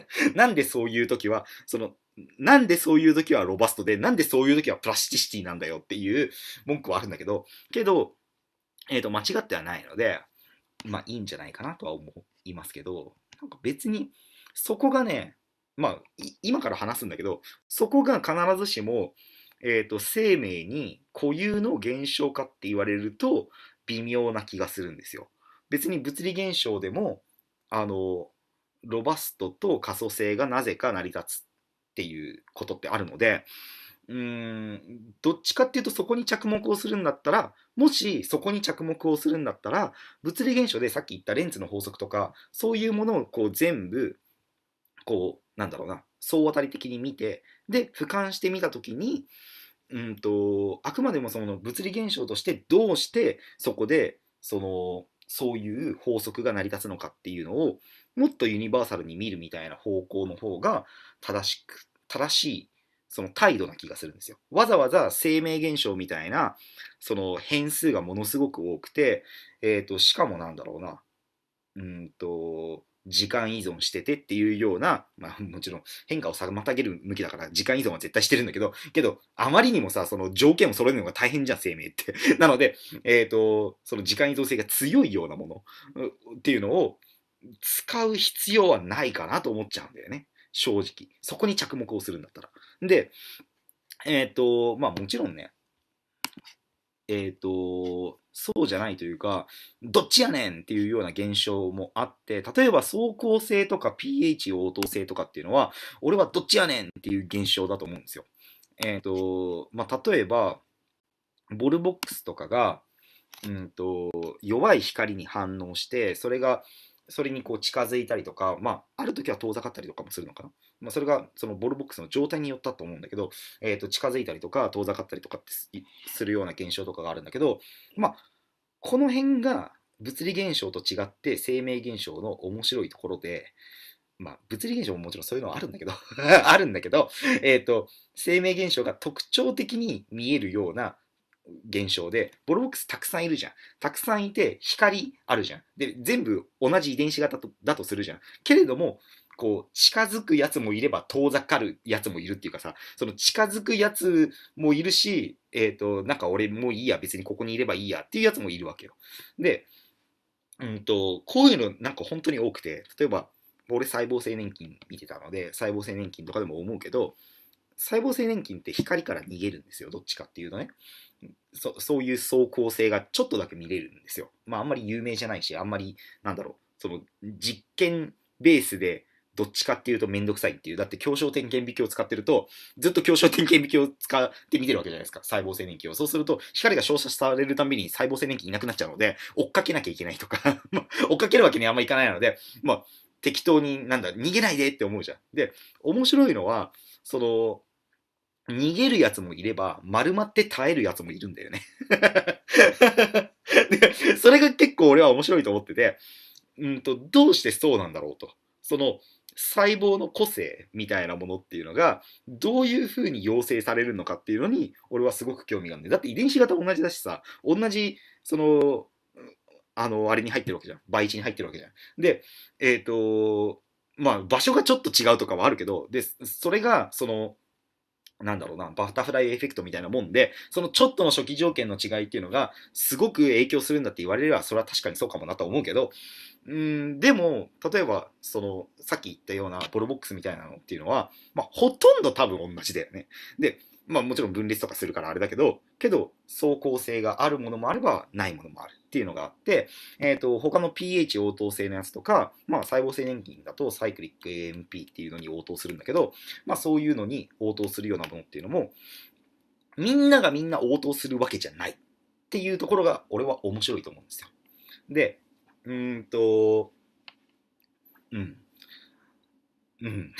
<laughs> なんでそういう時は、その、なんでそういう時はロバストで、なんでそういう時はプラスチシティなんだよっていう文句はあるんだけど、けど、えっ、ー、と、間違ってはないので、まあ、いいんじゃないかなとは思いますけど、なんか別に、そこがね、まあ、今から話すんだけど、そこが必ずしも、えー、と、生命に固有の現象かって言われると微妙な気がするんですよ。別に物理現象でも、あの、ロバストと可塑性がなぜか成り立つっていうことってあるので、うーんどっちかっていうとそこに着目をするんだったらもしそこに着目をするんだったら物理現象でさっき言ったレンズの法則とかそういうものをこう全部こうなんだろうな総当たり的に見てで、俯瞰してみた時に、うんと、あくまでもその物理現象としてどうしてそこで、その、そういう法則が成り立つのかっていうのを、もっとユニバーサルに見るみたいな方向の方が正しく、正しい、その態度な気がするんですよ。わざわざ生命現象みたいな、その変数がものすごく多くて、えー、と、しかもなんだろうな、うんと、時間依存しててっていうような、まあ <laughs> もちろん変化を妨げる向きだから時間依存は絶対してるんだけど、けど、あまりにもさ、その条件を揃えるのが大変じゃん、生命って。<laughs> なので、えっ、ー、と、その時間依存性が強いようなものっていうのを使う必要はないかなと思っちゃうんだよね。正直。そこに着目をするんだったら。で、えっ、ー、と、まあもちろんね、えー、と、そうじゃないというか、どっちやねんっていうような現象もあって、例えば走行性とか pH 応答性とかっていうのは、俺はどっちやねんっていう現象だと思うんですよ。えっ、ー、と、まあ、例えば、ボルボックスとかが、うんと、弱い光に反応して、それが、それにこう近づいたりとか、まあ、ある時は遠ざかったりとかもするのかな。まあ、それがそのボールボックスの状態によったと思うんだけど、えー、と近づいたりとか遠ざかったりとかってするような現象とかがあるんだけど、まあ、この辺が物理現象と違って生命現象の面白いところで、まあ、物理現象ももちろんそういうのはあるんだけど <laughs> あるんだけど、えっ、ー、と、生命現象が特徴的に見えるような現象で、ボロボックスたくさんいるじゃん。たくさんいて、光あるじゃん。で、全部同じ遺伝子型とだとするじゃん。けれども、こう、近づくやつもいれば遠ざかるやつもいるっていうかさ、その近づくやつもいるし、えっ、ー、と、なんか俺もいいや、別にここにいればいいやっていうやつもいるわけよ。で、うんと、こういうのなんか本当に多くて、例えば、俺細胞性年金見てたので、細胞性年金とかでも思うけど、細胞性粘菌って光から逃げるんですよ、どっちかっていうとね。そそういう走行性がちょっとだけ見れるんですよ。まああんまり有名じゃないし、あんまり、なんだろう、その実験ベースでどっちかっていうとめんどくさいっていう。だって強焦点顕微鏡を使ってると、ずっと強焦点顕微鏡を使って見てるわけじゃないですか。細胞性年金を。そうすると、光が照射されるたびに細胞性年金いなくなっちゃうので、追っかけなきゃいけないとか <laughs> 追っかけるわけにあんまいかないので、まあ、適当に、なんだ、逃げないでって思うじゃん。で、面白いのは、その、逃げるやつもいれば、丸まって耐えるやつもいるんだよね <laughs> で、それが結構俺は面白いと思ってて、うんと、どうしてそうなんだろうと。その、細胞の個性みたいなものっていうのが、どういう風に養成されるのかっていうのに、俺はすごく興味があるんで。だって遺伝子型同じだしさ、同じ、その、あの、あれに入ってるわけじゃん。倍地に入ってるわけじゃん。で、えっ、ー、と、まあ、場所がちょっと違うとかはあるけど、で、それが、その、なんだろうな、バタフライエフェクトみたいなもんで、そのちょっとの初期条件の違いっていうのが、すごく影響するんだって言われれば、それは確かにそうかもなと思うけど、うん、でも、例えば、その、さっき言ったようなボロボックスみたいなのっていうのは、まあ、ほとんど多分同じだよね。で、まあもちろん分裂とかするからあれだけど、けど走行性があるものもあればないものもあるっていうのがあって、えっ、ー、と、他の pH 応答性のやつとか、まあ細胞性粘菌だとサイクリック AMP っていうのに応答するんだけど、まあそういうのに応答するようなものっていうのも、みんながみんな応答するわけじゃないっていうところが俺は面白いと思うんですよ。で、うーんと、うん。うん。<laughs>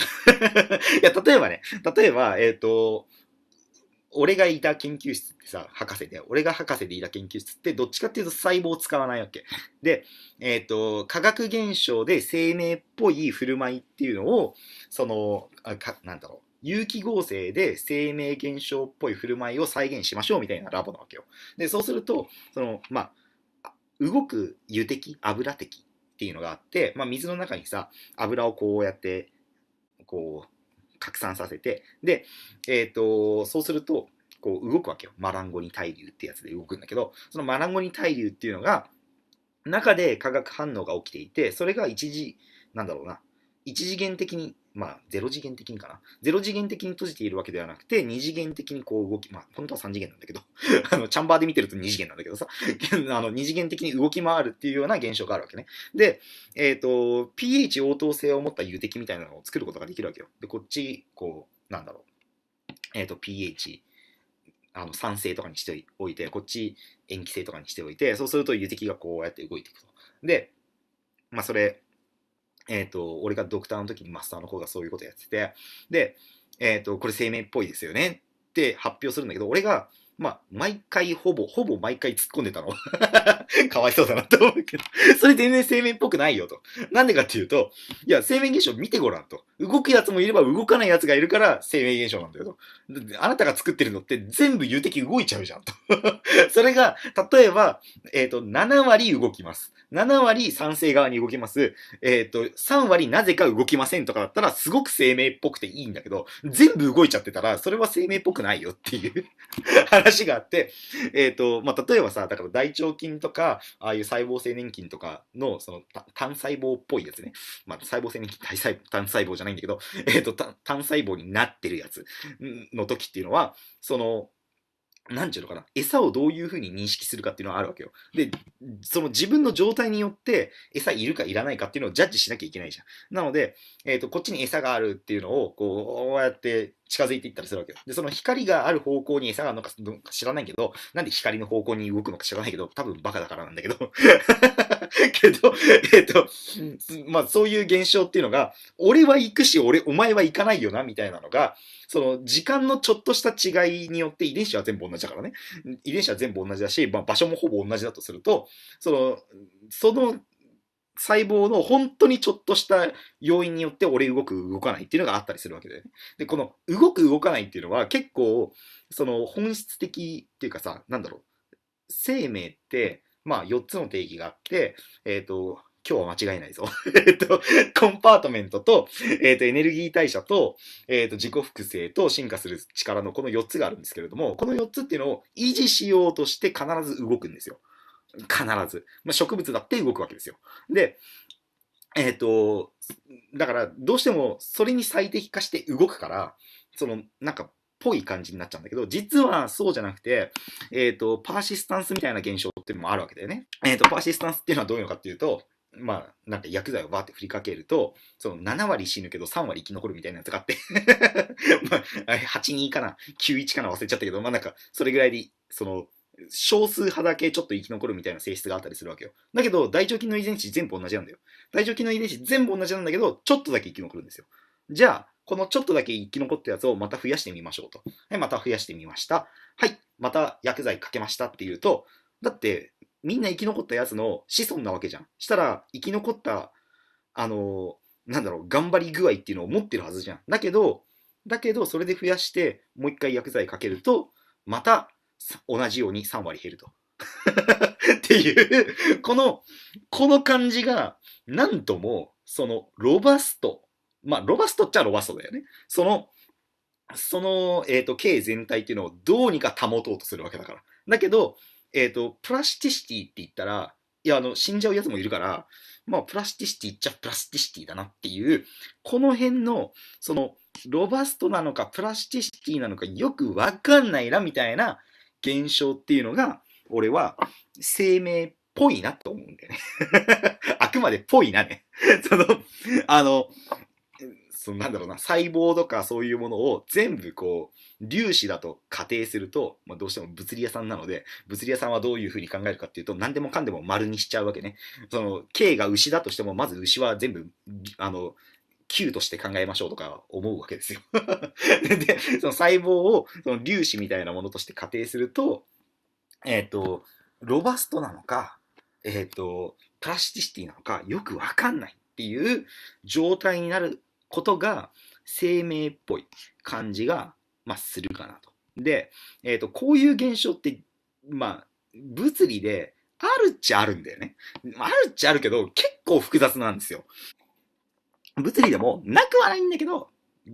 いや、例えばね、例えば、えっ、ー、と、俺がいた研究室ってさ、博士で、俺が博士でいた研究室って、どっちかっていうと細胞を使わないわけ。で、えっ、ー、と、化学現象で生命っぽい振る舞いっていうのを、その、あかなんだろう、有機合成で生命現象っぽい振る舞いを再現しましょうみたいなラボなわけよ。で、そうすると、その、まあ、動く油滴、油滴っていうのがあって、まあ、水の中にさ、油をこうやって、こう、拡散させて、で、えっ、ー、と、そうすると、こう動くわけよ。マランゴニ対流ってやつで動くんだけど、そのマランゴニ対流っていうのが、中で化学反応が起きていて、それが一時、なんだろうな、一次元的にまあ、ロ次元的にかな。ロ次元的に閉じているわけではなくて、二次元的にこう動き、まあ、本当は三次元なんだけど、<laughs> あの、チャンバーで見てると二次元なんだけどさ、<laughs> あの、二次元的に動き回るっていうような現象があるわけね。で、えっ、ー、と、pH 応答性を持った油滴みたいなのを作ることができるわけよ。で、こっち、こう、なんだろう。えっ、ー、と、pH、あの、酸性とかにしておいて、こっち、塩基性とかにしておいて、そうすると油滴がこうやって動いていくと。で、まあ、それ、えっ、ー、と、俺がドクターの時にマスターの子がそういうことやってて、で、えっ、ー、と、これ生命っぽいですよねって発表するんだけど、俺が、まあ、毎回ほぼ、ほぼ毎回突っ込んでたの。<laughs> かわいそうだなと思うけど。それ全然生命っぽくないよと。なんでかっていうと、いや、生命現象見てごらんと。動くやつもいれば動かないやつがいるから生命現象なんだよと。あなたが作ってるのって全部有的動いちゃうじゃんと。<laughs> それが、例えば、えっ、ー、と、7割動きます。7割賛成側に動きます。えっ、ー、と、3割なぜか動きませんとかだったら、すごく生命っぽくていいんだけど、全部動いちゃってたら、それは生命っぽくないよっていう話 <laughs> 話があって、えっ、ー、と、まあ、例えばさ、だから大腸菌とか、ああいう細胞性年菌とかの、その、単細胞っぽいやつね。まあ、細胞性年菌、単細単細胞じゃないんだけど、えっ、ー、と、単細胞になってるやつの時っていうのは、その、なんちゅうのかな、餌をどういうふうに認識するかっていうのはあるわけよ。で、その自分の状態によって、餌いるかいらないかっていうのをジャッジしなきゃいけないじゃん。なので、えっ、ー、と、こっちに餌があるっていうのを、こうやって近づいていったりするわけよ。で、その光がある方向に餌があるのか知らないけど、なんで光の方向に動くのか知らないけど、多分バカだからなんだけど。<laughs> けど、えっ、ー、と、まあそういう現象っていうのが、俺は行くし、俺、お前は行かないよな、みたいなのが、その時間のちょっとした違いによって遺伝子は全部同じだからね。遺伝子は全部同じだし、まあ、場所もほぼ同じだとすると、その、その細胞の本当にちょっとした要因によって俺動く動かないっていうのがあったりするわけだよね。で、この動く動かないっていうのは結構、その本質的っていうかさ、なんだろう。生命って、まあ4つの定義があって、えっ、ー、と、今日は間違いないぞ。<laughs> えっと、コンパートメントと、えっ、ー、と、エネルギー代謝と、えっ、ー、と、自己複製と進化する力のこの4つがあるんですけれども、この4つっていうのを維持しようとして必ず動くんですよ。必ず。まあ、植物だって動くわけですよ。で、えっ、ー、と、だからどうしてもそれに最適化して動くから、そのなんかぽい感じになっちゃうんだけど、実はそうじゃなくて、えっ、ー、と、パーシスタンスみたいな現象っていうのもあるわけだよね。えっ、ー、と、パーシスタンスっていうのはどういうのかっていうと、まあ、なんか薬剤をバーって振りかけると、その7割死ぬけど3割生き残るみたいなやつがあって <laughs> まあ、8、2かな、9、1かな忘れちゃったけど、まあなんか、それぐらいで、その、少数派だけちょっと生き残るみたいな性質があったりするわけよ。だけど、大腸菌の遺伝子全部同じなんだよ。大腸菌の遺伝子全部同じなんだけど、ちょっとだけ生き残るんですよ。じゃあ、このちょっとだけ生き残ったやつをまた増やしてみましょうと。はい、また増やしてみました。はい、また薬剤かけましたっていうと、だって、みんな生き残ったやつの子孫なわけじゃん。したら、生き残った、あのなんだろう、頑張り具合っていうのを持ってるはずじゃん。だけど、だけど、それで増やして、もう一回薬剤かけると、また同じように3割減ると。<laughs> っていう、この、この感じが、なんとも、その、ロバスト。まあ、ロバストっちゃロバストだよね。その、その、えっ、ー、と、経営全体っていうのをどうにか保とうとするわけだから。だけど、えっ、ー、と、プラスティシティって言ったら、いや、あの、死んじゃうやつもいるから、まあ、プラスティシティっちゃプラスティシティだなっていう、この辺の、その、ロバストなのか、プラスティシティなのか、よくわかんないな、みたいな現象っていうのが、俺は生命っぽいなと思うんだよね <laughs> あくまでっぽいなね <laughs> その、あの、そのなんだろうな、細胞とかそういうものを全部こう、粒子だと仮定すると、まあ、どうしても物理屋さんなので、物理屋さんはどういうふうに考えるかっていうと、何でもかんでも丸にしちゃうわけね。その、K が牛だとしても、まず牛は全部、あの、球として考えましょうとか思うわけですよ <laughs> で、その細胞をその粒子みたいなものとして仮定すると、えっ、ー、と、ロバストなのか、えっ、ー、と、プラスティシティなのか、よくわかんないっていう状態になることが、生命っぽい感じが、まあ、するかなと。で、えっ、ー、と、こういう現象って、まあ、物理で、あるっちゃあるんだよね。あるっちゃあるけど、結構複雑なんですよ。物理でもなくはないんだけど、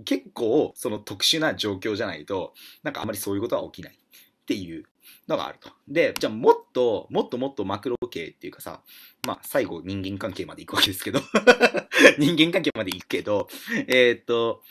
結構その特殊な状況じゃないと、なんかあまりそういうことは起きないっていうのがあると。で、じゃあもっと、もっともっとマクロ系っていうかさ、まあ最後人間関係まで行くわけですけど <laughs> 人間関係まで行くけど、えー、っと、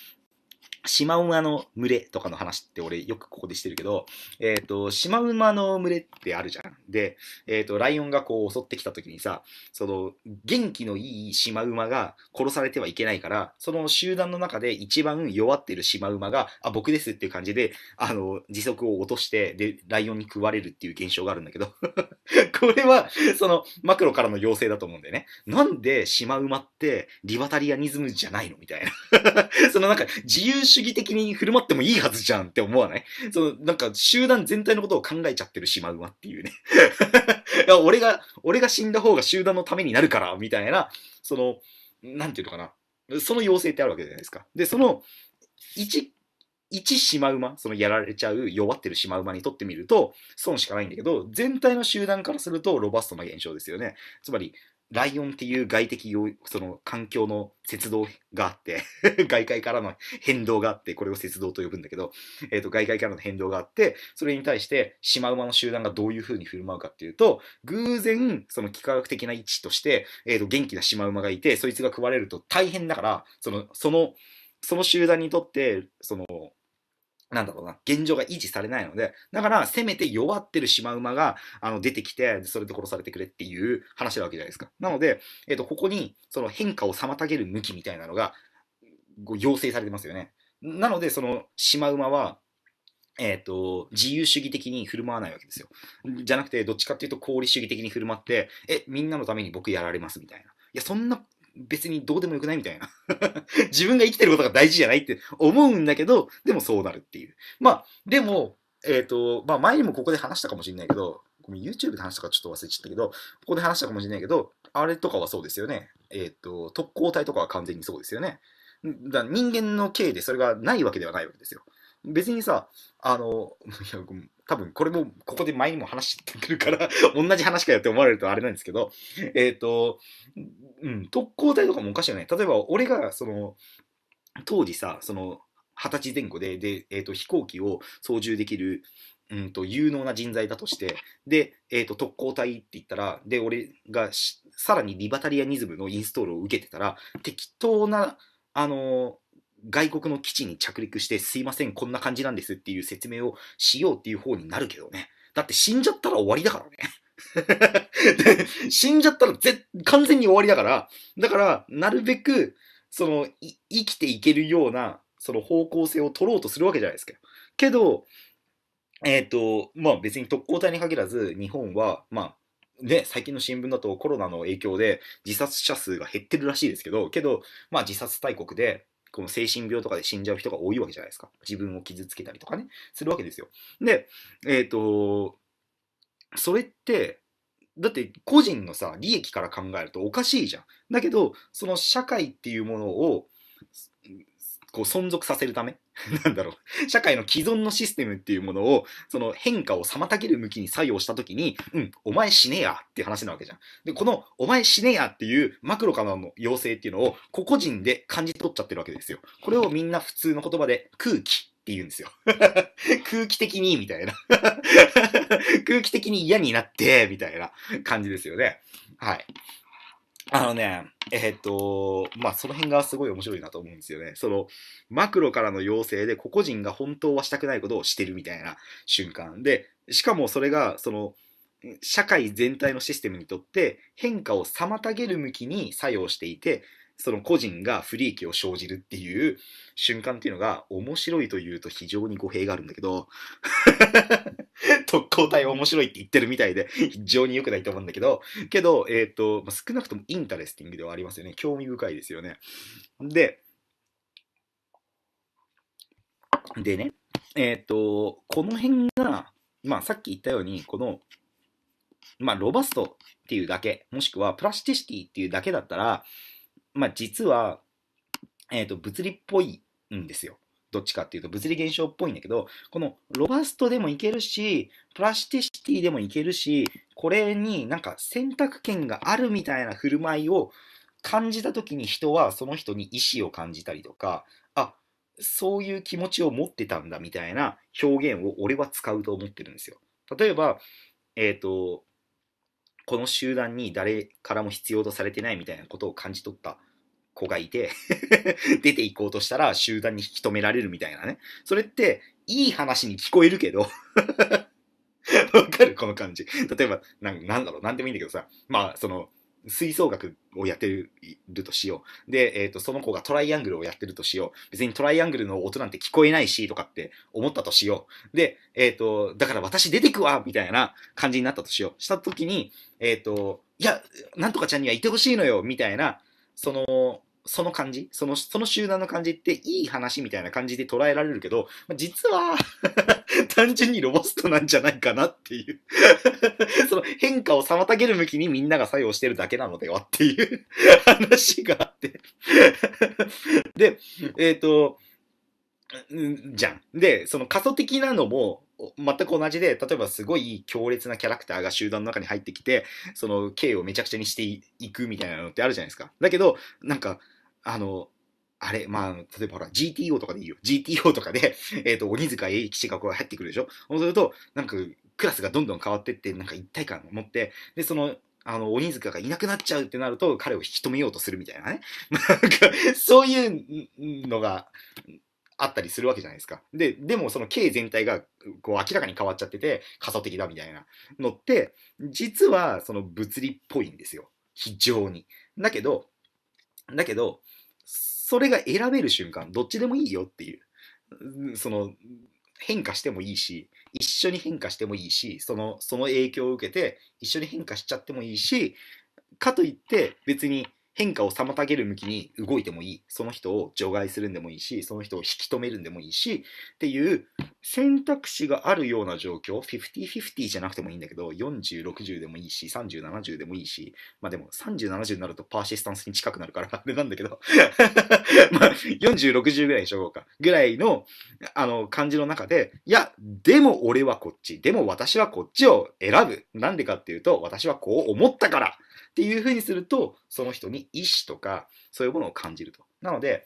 シマウマの群れとかの話って俺よくここでしてるけど、えっ、ー、と、シマウマの群れってあるじゃん。で、えっ、ー、と、ライオンがこう襲ってきた時にさ、その、元気のいいシマウマが殺されてはいけないから、その集団の中で一番弱ってるシマウマが、あ、僕ですっていう感じで、あの、時速を落として、で、ライオンに食われるっていう現象があるんだけど、<laughs> これは、その、マクロからの要請だと思うんだよね。なんでシマウマってリバタリアニズムじゃないのみたいな。<laughs> そのなんか、自由主義的に振る舞ってもいいはずじゃんって思わない <laughs> その、なんか集団全体のことを考えちゃってるシマウマっていうね <laughs> いや。俺が、俺が死んだ方が集団のためになるから、みたいな、その、なんていうのかな。その要請ってあるわけじゃないですか。で、その、一、一シマウマ、そのやられちゃう弱ってるシマウマにとってみると、損しかないんだけど、全体の集団からするとロバストな現象ですよね。つまり、ライオンっていう外的要、その環境の節動があって <laughs> 外界からの変動があって、これを節動と呼ぶんだけど、えっ、ー、と、外界からの変動があって、それに対してシマウマの集団がどういう風に振る舞うかっていうと、偶然、その幾何学的な位置として、えっ、ー、と、元気なシマウマがいて、そいつが食われると大変だから、その、その、その集団にとって、その、なんだろうな、現状が維持されないので、だから、せめて弱ってるシマウマが、あの、出てきて、それで殺されてくれっていう話なわけじゃないですか。なので、えっ、ー、と、ここに、その変化を妨げる向きみたいなのが、要請されてますよね。なので、その、シマウマは、えっ、ー、と、自由主義的に振る舞わないわけですよ。じゃなくて、どっちかっていうと、功利主義的に振る舞って、え、みんなのために僕やられますみたいな。いや、そんな、別にどうでもよくないみたいな <laughs> 自分が生きてることが大事じゃないって思うんだけど、でもそうなるっていう。まあ、でも、えっ、ー、と、まあ前にもここで話したかもしれないけど、YouTube で話したかちょっと忘れちゃったけど、ここで話したかもしれないけど、あれとかはそうですよね。えっ、ー、と、特攻隊とかは完全にそうですよね。だ人間の刑でそれがないわけではないわけですよ。別にさ、あの、<laughs> いや、多分これもここで前にも話してくるから <laughs> 同じ話かよって思われるとあれなんですけど、えっ、ー、と、うん、特攻隊とかもおかしいよね。例えば俺が、その、当時さ、その、二十歳前後で、で、えっ、ー、と、飛行機を操縦できる、うんと、有能な人材だとして、で、えっ、ー、と、特攻隊って言ったら、で、俺がさらにリバタリアニズムのインストールを受けてたら、適当な、あの外国の基地に着陸してすいません、こんな感じなんですっていう説明をしようっていう方になるけどね。だって死んじゃったら終わりだからね。死んじゃったらぜ完全に終わりだから、だから、なるべく、その、生きていけるような、その方向性を取ろうとするわけじゃないですか。けど、えっ、ー、と、まあ別に特攻隊に限らず、日本は、まあ、ね、最近の新聞だとコロナの影響で自殺者数が減ってるらしいですけど、けど、まあ自殺大国で、この精神病とかで死んじゃう人が多いわけじゃないですか。自分を傷つけたりとかね、するわけですよ。で、えっ、ー、と、それって、だって個人のさ、利益から考えるとおかしいじゃん。だけど、その社会っていうものを、こう存続させるため <laughs> なんだろう、社会の既存のシステムっていうものを、その変化を妨げる向きに作用したときに、うん、お前死ねやっていう話なわけじゃん。で、このお前死ねやっていうマクロからの要請っていうのを個々人で感じ取っちゃってるわけですよ。これをみんな普通の言葉で空気って言うんですよ。<laughs> 空気的に、みたいな <laughs> 空気的に嫌になって、みたいな感じですよね。はい。あのね、えー、っと、まあ、その辺がすごい面白いなと思うんですよね。その、マクロからの要請で個々人が本当はしたくないことをしてるみたいな瞬間で、しかもそれが、その、社会全体のシステムにとって変化を妨げる向きに作用していて、その個人が不利益を生じるっていう瞬間っていうのが面白いというと非常に語弊があるんだけど <laughs> 特攻隊面白いって言ってるみたいで非常に良くないと思うんだけど、けど、えっ、ー、と、まあ、少なくともインタレスティングではありますよね。興味深いですよね。で、でね、えっ、ー、と、この辺が、まあさっき言ったように、この、まあロバストっていうだけ、もしくはプラスティシティっていうだけだったら、まあ、実は、えー、と、物理っぽいんですよ。どっちかっていうと物理現象っぽいんだけど、このロバストでもいけるし、プラスティシティでもいけるし、これになんか選択権があるみたいな振る舞いを感じた時に人はその人に意思を感じたりとか、あ、そういう気持ちを持ってたんだみたいな表現を俺は使うと思ってるんですよ。例えば、えっ、ー、と、この集団に誰からも必要とされてないみたいなことを感じ取った子がいて <laughs> 出て行こうとしたら集団に引き止められるみたいなね。それって、いい話に聞こえるけど <laughs> わかるこの感じ。例えば、なんなんだろう、なんでもいいんだけどさ。まあ、その、吹奏楽をやってるとしよう。で、えっ、ー、と、その子がトライアングルをやってるとしよう。別にトライアングルの音なんて聞こえないし、とかって思ったとしよう。で、えっ、ー、と、だから私出てくわみたいな感じになったとしよう。したときに、えっ、ー、と、いや、なんとかちゃんにはいてほしいのよみたいな、その、その感じその、その集団の感じっていい話みたいな感じで捉えられるけど、実は <laughs> 単純にロボストなんじゃないかなっていう <laughs> その変化を妨げる向きにみんなが作用してるだけなのではっていう <laughs> 話があってで、えっ、ー、と、じゃん。で、その過疎的なのも、全く同じで、例えばすごい強烈なキャラクターが集団の中に入ってきて、その、刑をめちゃくちゃにしていくみたいなのってあるじゃないですか。だけど、なんか、あの、あれ、まあ、例えばほら、GTO とかでいいよ。GTO とかで、<laughs> えっ、ー、と、鬼塚英吉がこう入ってくるでしょそうすると、なんか、クラスがどんどん変わってって、なんか一体感を持って、で、その、あの、鬼塚がいなくなっちゃうってなると、彼を引き止めようとするみたいなね。<laughs> なんか、そういうのが、あったりするわけじゃないですか。で、でもその K 全体がこう明らかに変わっちゃってて、仮想的だみたいなのって、実はその物理っぽいんですよ。非常に。だけど、だけど、それが選べる瞬間、どっちでもいいよっていう、その、変化してもいいし、一緒に変化してもいいし、その、その影響を受けて、一緒に変化しちゃってもいいし、かといって別に変化を妨げる向きに動いてもいい。その人を除外するんでもいいし、その人を引き止めるんでもいいし、っていう選択肢があるような状況、50-50じゃなくてもいいんだけど、40-60でもいいし、30-70でもいいし、まあでも30-70になるとパーシスタンスに近くなるから、<laughs> あれなんだけど、<laughs> まあ40-60ぐらいにしようか。ぐらいの、あの、感じの中で、いや、でも俺はこっち、でも私はこっちを選ぶ。なんでかっていうと、私はこう思ったからっていうふうにすると、その人に意志とか、そういうものを感じると。なので、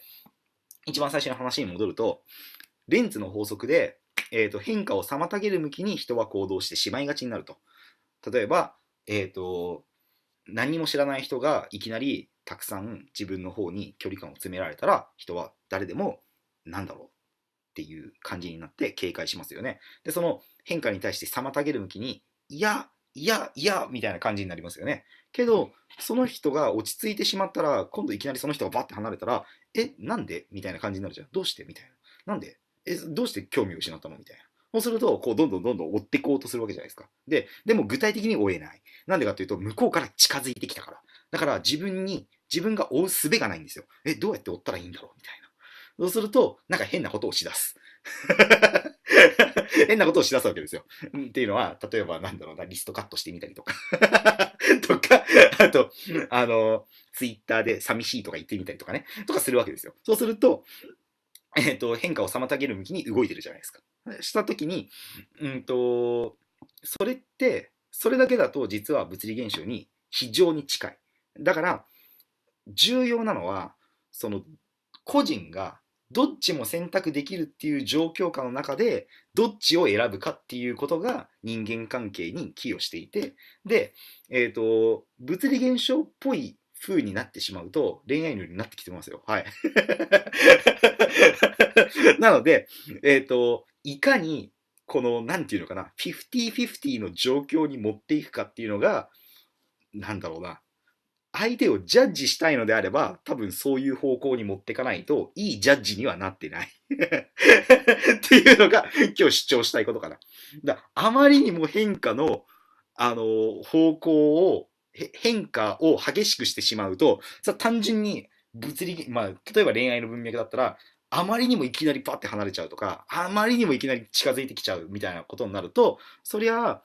一番最初の話に戻ると、レンズの法則で、えーと、変化を妨げる向きに人は行動してしまいがちになると。例えば、えーと、と何も知らない人がいきなりたくさん自分の方に距離感を詰められたら人は誰でも何だろうっていう感じになって警戒しますよね。でその変化に対して妨げる向きにいやいやいやみたいな感じになりますよね。けど、その人が落ち着いてしまったら、今度いきなりその人がバッて離れたら、え、なんでみたいな感じになるじゃん。どうしてみたいな。なんでえ、どうして興味を失ったのみたいな。そうすると、こう、どんどんどんどん追っていこうとするわけじゃないですか。で、でも具体的に追えない。なんでかというと、向こうから近づいてきたから。だから自分に、自分が追うすべがないんですよ。え、どうやって追ったらいいんだろうみたいな。そうすると、なんか変なことをしだす。<laughs> 変なことをしだすわけですよ。っていうのは、例えばなんだろうな、リストカットしてみたりとか <laughs> とか、あと、あの、ツイッターで寂しいとか言ってみたりとかね、とかするわけですよ。そうすると、えっ、ー、と、変化を妨げる向きに動いてるじゃないですか。したときに、うんと、それって、それだけだと実は物理現象に非常に近い。だから、重要なのは、その、個人がどっちも選択できるっていう状況下の中で、どっちを選ぶかっていうことが人間関係に寄与していて、で、えっ、ー、と、物理現象っぽい風になってしまうと、恋愛のようになってきてますよ。はい。<laughs> なので、えっ、ー、と、いかに、この、なんていうのかな、50-50の状況に持っていくかっていうのが、なんだろうな、相手をジャッジしたいのであれば、多分そういう方向に持ってかないと、いいジャッジにはなってない <laughs> っていうのが、今日主張したいことかな。だあまりにも変化の、あの、方向を、変化を激しくしてしまうと、さ単純に物理、まあ、例えば恋愛の文脈だったら、あまりにもいきなりパッて離れちゃうとか、あまりにもいきなり近づいてきちゃうみたいなことになると、そりゃ、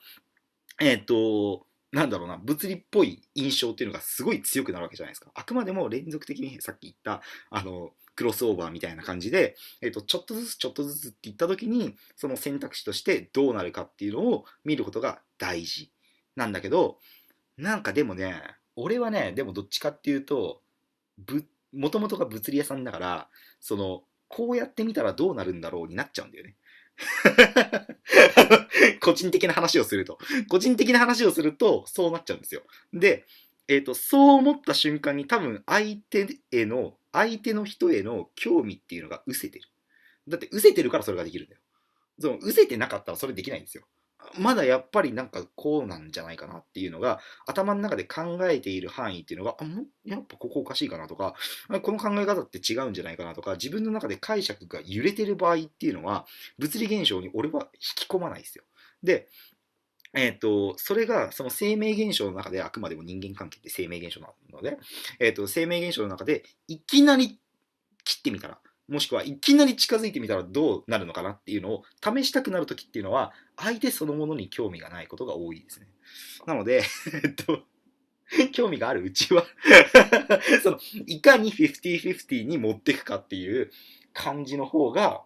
えっ、ー、と、なんだろうな、物理っぽい印象っていうのがすごい強くなるわけじゃないですか。あくまでも連続的にさっき言った、あの、クロスオーバーみたいな感じで、えっ、ー、と、ちょっとずつちょっとずつって言った時に、その選択肢としてどうなるかっていうのを見ることが大事なんだけど、なんかでもね、俺はね、でもどっちかっていうと、ぶ、もともとが物理屋さんだから、その、こうやってみたらどうなるんだろうになっちゃうんだよね。<laughs> 個人的な話をすると。個人的な話をすると、そうなっちゃうんですよ。で、えっ、ー、と、そう思った瞬間に多分相手への、相手の人への興味っていうのが失せてる。だって、失せてるからそれができるんだよ。その、失せてなかったらそれできないんですよ。まだやっぱりなんかこうなんじゃないかなっていうのが、頭の中で考えている範囲っていうのが、あ、もやっぱここおかしいかなとか、この考え方って違うんじゃないかなとか、自分の中で解釈が揺れてる場合っていうのは、物理現象に俺は引き込まないですよ。で、えっ、ー、と、それが、その生命現象の中で、あくまでも人間関係って生命現象なので、えっ、ー、と、生命現象の中で、いきなり切ってみたら、もしくはいきなり近づいてみたらどうなるのかなっていうのを試したくなる時っていうのは、相手そのものに興味がないことが多いですね。なので、えっと、<laughs> 興味があるうちは <laughs> その、いかに50-50に持っていくかっていう感じの方が、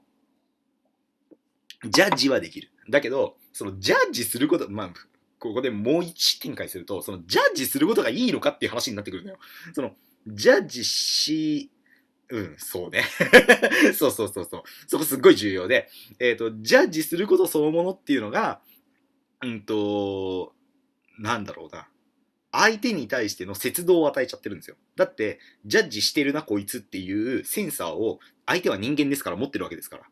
ジャッジはできる。だけど、そのジャッジすること、まあ、ここでもう一展開すると、そのジャッジすることがいいのかっていう話になってくるのよ。その、ジャッジしうん、そうね。<laughs> そうそうそうそう。そこすっごい重要で、えっ、ー、と、ジャッジすることそのものっていうのが、うんと、なんだろうな。相手に対しての節度を与えちゃってるんですよ。だって、ジャッジしてるなこいつっていうセンサーを相手は人間ですから持ってるわけですから。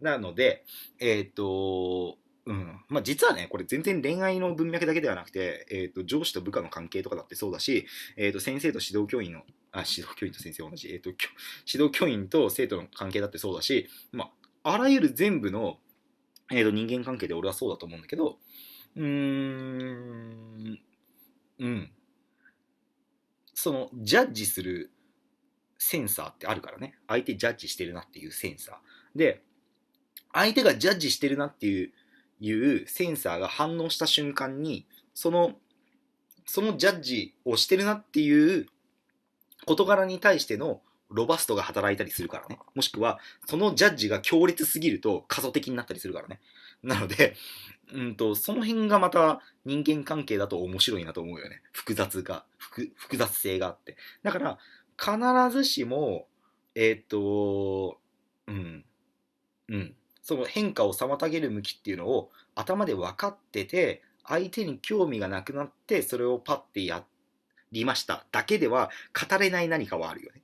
なので、えっ、ー、と、うん。まあ、実はね、これ全然恋愛の文脈だけではなくて、えっ、ー、と、上司と部下の関係とかだってそうだし、えっ、ー、と、先生と指導教員のあ指導教員と先生同じ、えーと、指導教員と生徒の関係だってそうだし、まあ、あらゆる全部の、えーと、と人間関係で俺はそうだと思うんだけどうーんうんそのジャッジするセンサーってあるからね相手ジャッジしてるなっていうセンサーで相手がジャッジしてるなっていういうセンサーが反応した瞬間にそのそのジャッジをしてるなっていう事柄に対してのロバストが働いたりするからね。もしくは、そのジャッジが強烈すぎると過疎的になったりするからね。なので、うんと、その辺がまた人間関係だと面白いなと思うよね。複雑が、複雑性があって。だから、必ずしも、えっ、と、うん、うん。その変化を妨げる向きっていうのを頭で分かってて、相手に興味がなくなって、それをパッてやって、りましただけでは語れない何かはあるよね。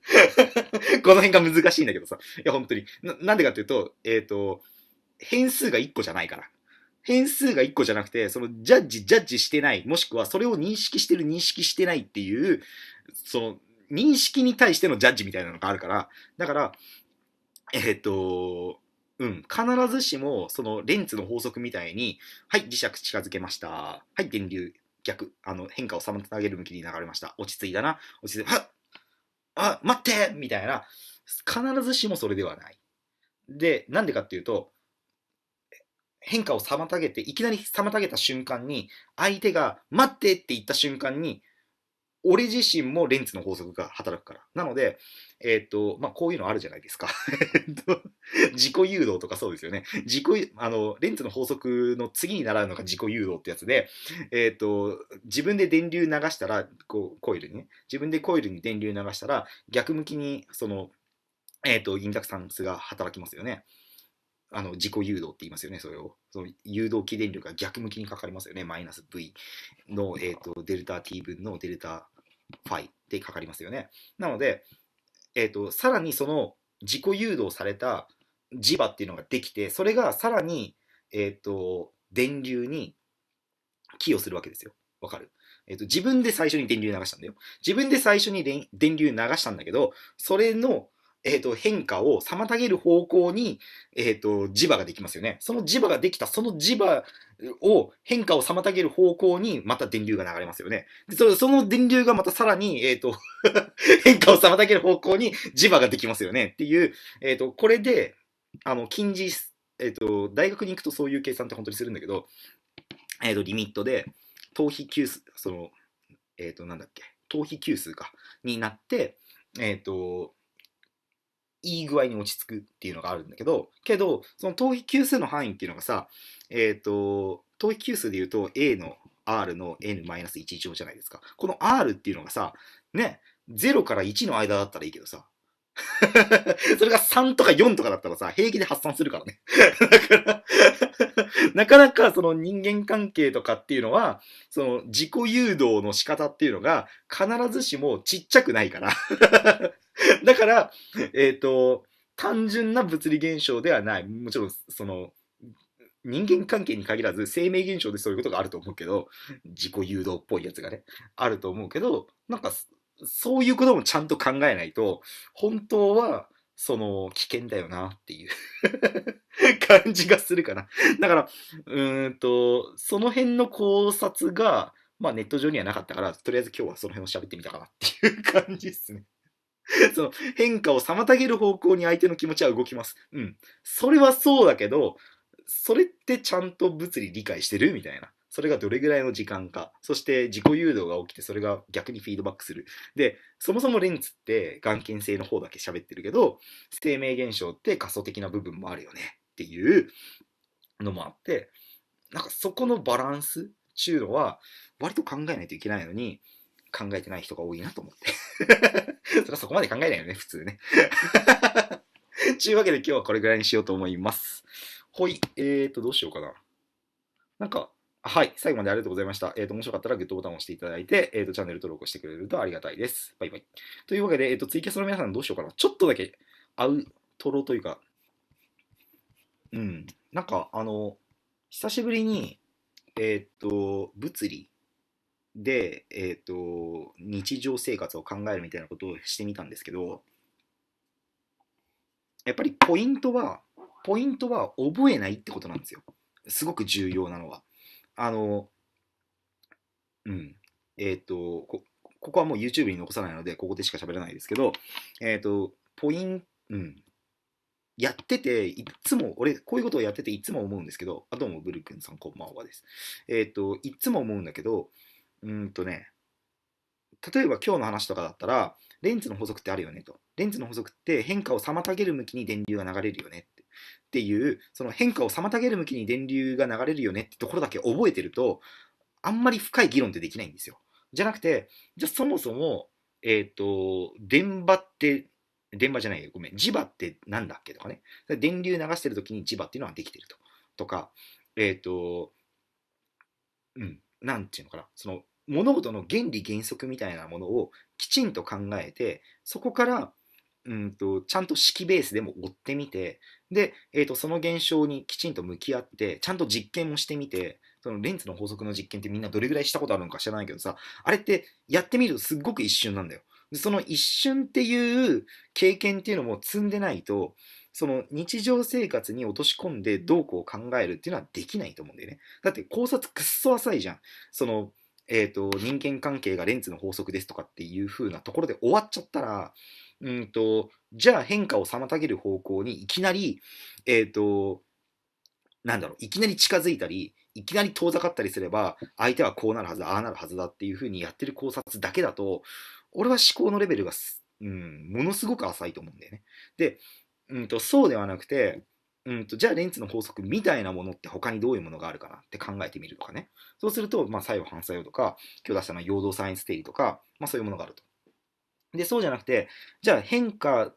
<laughs> この辺が難しいんだけどさ。いや、本当に。な、なんでかっていうと、えっ、ー、と、変数が1個じゃないから。変数が1個じゃなくて、そのジャッジ、ジャッジしてない、もしくはそれを認識してる、認識してないっていう、その、認識に対してのジャッジみたいなのがあるから、だから、えっ、ー、と、うん、必ずしも、そのレンツの法則みたいに、はい、磁石近づけました。はい、電流逆、あの、変化を妨げる向きに流れました。落ち着いたな、落ち着いた、あ待ってみたいな、必ずしもそれではない。で、なんでかっていうと、変化を妨げて、いきなり妨げた瞬間に、相手が、待ってって言った瞬間に、俺自身もレンツの法則が働くから。なので、えっ、ー、と、まあ、こういうのあるじゃないですか。<laughs> えっと、自己誘導とかそうですよね。自己、あの、レンツの法則の次に習うのが自己誘導ってやつで、えっ、ー、と、自分で電流流したら、こう、コイルにね、自分でコイルに電流流したら、逆向きに、その、えっ、ー、と、ク沢ンスが働きますよね。あの自己誘導って言いますよね、それを。その誘導起電力が逆向きにかかりますよね、マイナス V の、えーとデルタ T 分のデルタ φ でかかりますよね。なので、えーと、さらにその自己誘導された磁場っていうのができてそれがさらに、えーと、と電流に寄与するわけですよ。わかるえっ、ー、と、自分で最初に電流流したんだよ。自分で最初に電流流したんだけど、それのえーと、変化を妨げる方向に、えーと、磁場ができますよね。その磁場ができた、その磁場を変化を妨げる方向にまた電流が流れますよね。でそその電流がまたさらに、えーと <laughs> 変化を妨げる方向に磁場ができますよねっていう、えーと、これであの近似、えーと、大学に行くとそういう計算って本当にするんだけど、えー、とリミットで頭皮級数、その、えっ、ー、と、なんだっけ、頭皮級数か、になって、えっ、ー、と、いい具合に落ち着くっていうのがあるんだけど、けど、その頭皮級数の範囲っていうのがさ、えっ、ー、と、頭皮級数で言うと A の R の N-1 以上じゃないですか。この R っていうのがさ、ね、0から1の間だったらいいけどさ、<laughs> それが3とか4とかだったらさ、平気で発散するからね。<laughs> だからなかなかその人間関係とかっていうのは、その自己誘導の仕方っていうのが必ずしもちっちゃくないから <laughs> だから、えっ、ー、と、単純な物理現象ではない。もちろん、その、人間関係に限らず生命現象でそういうことがあると思うけど、自己誘導っぽいやつがね、あると思うけど、なんか、そういうこともちゃんと考えないと、本当は、その、危険だよなっていう <laughs> 感じがするかな。だから、うーんと、その辺の考察が、まあネット上にはなかったから、とりあえず今日はその辺を喋ってみたかなっていう感じですね。<laughs> その変化を妨げる方向に相手の気持ちは動きます。うん。それはそうだけど、それってちゃんと物理理解してるみたいな。それがどれぐらいの時間か。そして自己誘導が起きて、それが逆にフィードバックする。で、そもそもレンツって眼見性の方だけ喋ってるけど、生命現象って仮想的な部分もあるよねっていうのもあって、なんかそこのバランスっていうのは、割と考えないといけないのに、考えてない人が多いなと思って <laughs> そそこまで考えないよね、普通ね <laughs> ちゅうわけで今日はこれぐらいにしようと思います。ほい。えーと、どうしようかな。なんか、はい。最後までありがとうございました。えっ、ー、と、面白かったらグッドボタンを押していただいて、えっ、ー、と、チャンネル登録をしてくれるとありがたいです。バイバイ。というわけで、えっ、ー、と、ツイキャスの皆さんどうしようかな。ちょっとだけ、アウトロというか、うん。なんか、あの、久しぶりに、えっ、と、物理で、えっ、ー、と、日常生活を考えるみたいなことをしてみたんですけど、やっぱりポイントは、ポイントは覚えないってことなんですよ。すごく重要なのは。あの、うん。えっ、ー、とこ、ここはもう YouTube に残さないので、ここでしか喋らないですけど、えっ、ー、と、ポイント、うん。やってて、いつも、俺、こういうことをやってていつも思うんですけど、あ、どうも、ブル君さん、こんばんはです。えっ、ー、と、いつも思うんだけど、うんとね、例えば今日の話とかだったら、レンズの法則ってあるよねと。レンズの法則って変化を妨げる向きに電流が流れるよねってっていう、その変化を妨げる向きに電流が流れるよねってところだけ覚えてると、あんまり深い議論ってできないんですよ。じゃなくて、じゃあそもそも、えっ、ー、と、電波って、電波じゃないよ、ごめん、磁場ってなんだっけとかね。電流流してる時に磁場っていうのはできてると。とか、えっ、ー、と、うん、なんていうのかな、その、物事の原理原則みたいなものをきちんと考えてそこからうんとちゃんと式ベースでも追ってみてで、えーと、その現象にきちんと向き合ってちゃんと実験もしてみてそのレンズの法則の実験ってみんなどれぐらいしたことあるのか知らないけどさあれってやってみるとすっごく一瞬なんだよ。その一瞬っていう経験っていうのも積んでないとその日常生活に落とし込んでどうこう考えるっていうのはできないと思うんだよね。だって考察くっそ浅いじゃん。そのえー、と、人間関係がレンツの法則ですとかっていう風なところで終わっちゃったら、うんと、じゃあ変化を妨げる方向にいきなり、えっ、ー、と、なんだろう、いきなり近づいたり、いきなり遠ざかったりすれば、相手はこうなるはずああなるはずだっていう風にやってる考察だけだと、俺は思考のレベルが、うん、ものすごく浅いと思うんだよね。で、うんと、そうではなくて、うんと、じゃあレンツの法則みたいなものって他にどういうものがあるかなって考えてみるとかね。そうすると、まあ、作用反作用とか、今日出したのは陽動サイエンス定理とか、まあ、そういうものがあると。で、そうじゃなくて、じゃあ変化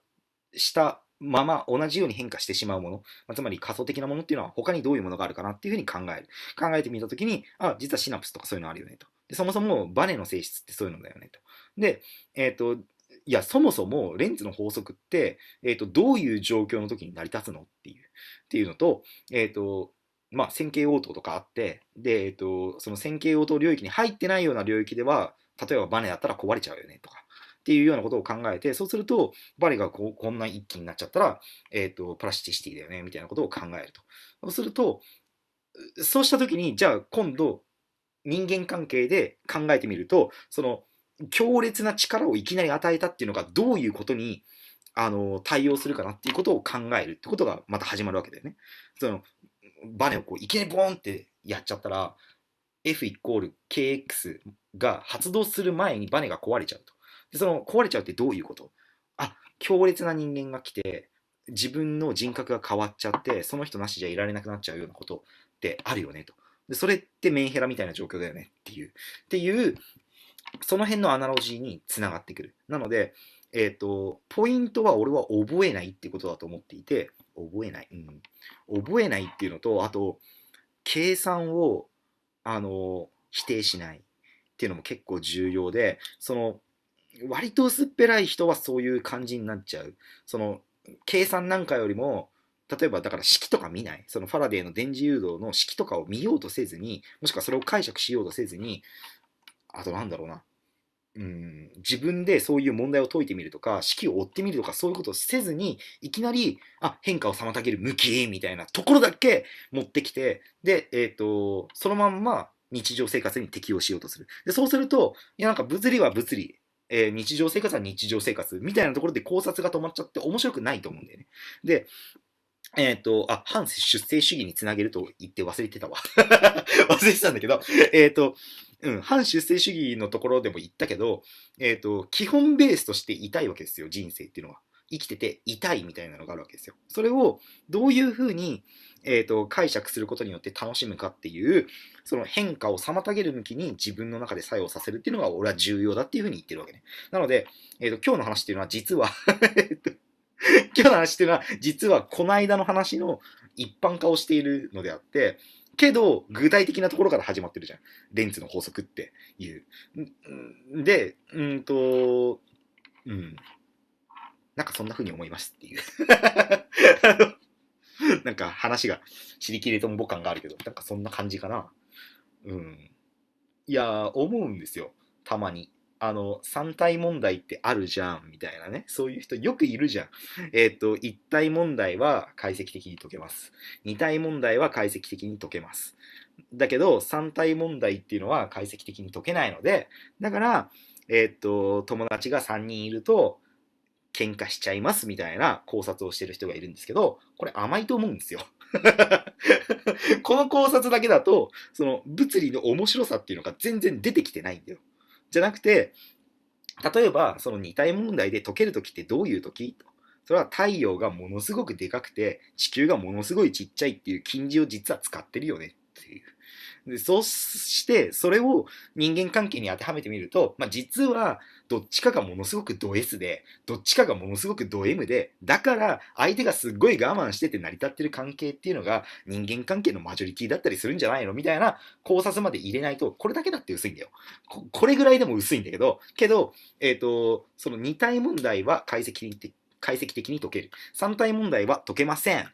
したまま同じように変化してしまうもの、まあ、つまり仮想的なものっていうのは他にどういうものがあるかなっていうふうに考える。考えてみたときに、あ、実はシナプスとかそういうのあるよねと。でそもそもバネの性質ってそういうのだよねと。で、えっ、ー、と、いや、そもそもレンズの法則って、えっ、ー、と、どういう状況の時に成り立つのっていう、っていうのと、えっ、ー、と、まあ、線形応答とかあって、で、えっ、ー、と、その線形応答領域に入ってないような領域では、例えばバネだったら壊れちゃうよねとか、っていうようなことを考えて、そうすると、バネがここんな一気になっちゃったら、えっ、と、プラスチシティだよね、みたいなことを考えると。そうすると、そうした時に、じゃあ今度、人間関係で考えてみると、その、強烈な力をいきなり与えたっていうのがどういうことにあの対応するかなっていうことを考えるってことがまた始まるわけだよね。そのバネをこういきなりボーンってやっちゃったら F イコール KX が発動する前にバネが壊れちゃうと。でその壊れちゃうってどういうことあ強烈な人間が来て自分の人格が変わっちゃってその人なしじゃいられなくなっちゃうようなことってあるよねと。でそれってメンヘラみたいな状況だよねっていう。っていうその辺のアナロジーにつながってくる。なので、えっ、ー、と、ポイントは俺は覚えないってことだと思っていて、覚えない。うん。覚えないっていうのと、あと、計算を、あの、否定しないっていうのも結構重要で、その、割と薄っぺらい人はそういう感じになっちゃう。その、計算なんかよりも、例えばだから式とか見ない。そのファラデーの電磁誘導の式とかを見ようとせずに、もしくはそれを解釈しようとせずに、あとなんだろうな。うん、自分でそういう問題を解いてみるとか、式を追ってみるとか、そういうことをせずに、いきなり、あ、変化を妨げる向き、みたいなところだけ持ってきて、で、えっ、ー、と、そのまんま日常生活に適応しようとする。で、そうすると、いや、なんか物理は物理、えー、日常生活は日常生活、みたいなところで考察が止まっちゃって面白くないと思うんだよね。で、えっ、ー、と、あ、反出生主義につなげると言って忘れてたわ <laughs> 忘れてたんだけど、えっ、ー、と、うん、反出生主義のところでも言ったけど、えっ、ー、と、基本ベースとして痛いわけですよ、人生っていうのは。生きてて痛いみたいなのがあるわけですよ。それをどういうふうに、えーと、解釈することによって楽しむかっていう、その変化を妨げる向きに自分の中で作用させるっていうのが俺は重要だっていうふうに言ってるわけね。なので、えーと、と今日の話っていうのは実は <laughs> えっと、<laughs> 今日の話っていうのは、実はこの間の話の一般化をしているのであって、けど、具体的なところから始まってるじゃん。レンツの法則っていう。で、うんと、うん。なんかそんな風に思いますっていう <laughs> なんか話が知りきれとんぼ感があるけど、なんかそんな感じかな。うん。いや思うんですよ。たまに。あの、三体問題ってあるじゃん、みたいなね。そういう人よくいるじゃん。えっ、ー、と、一体問題は解析的に解けます。二体問題は解析的に解けます。だけど、三体問題っていうのは解析的に解けないので、だから、えっ、ー、と、友達が3人いると、喧嘩しちゃいますみたいな考察をしてる人がいるんですけど、これ甘いと思うんですよ。<laughs> この考察だけだと、その物理の面白さっていうのが全然出てきてないんだよ。じゃなくて、例えば、その二体問題で解けるときってどういうときそれは太陽がものすごくでかくて、地球がものすごいちっちゃいっていう近似を実は使ってるよねっていう。でそうして、それを人間関係に当てはめてみると、まあ、実はどっちかがものすごくド S で、どっちかがものすごくド M で、だから相手がすっごい我慢してて成り立ってる関係っていうのが人間関係のマジョリティだったりするんじゃないのみたいな考察まで入れないと、これだけだって薄いんだよ。ここれぐらいでも薄いんだけど、けど、えっ、ー、と、その2体問題は解析的解析的に解ける。3体問題は解けません。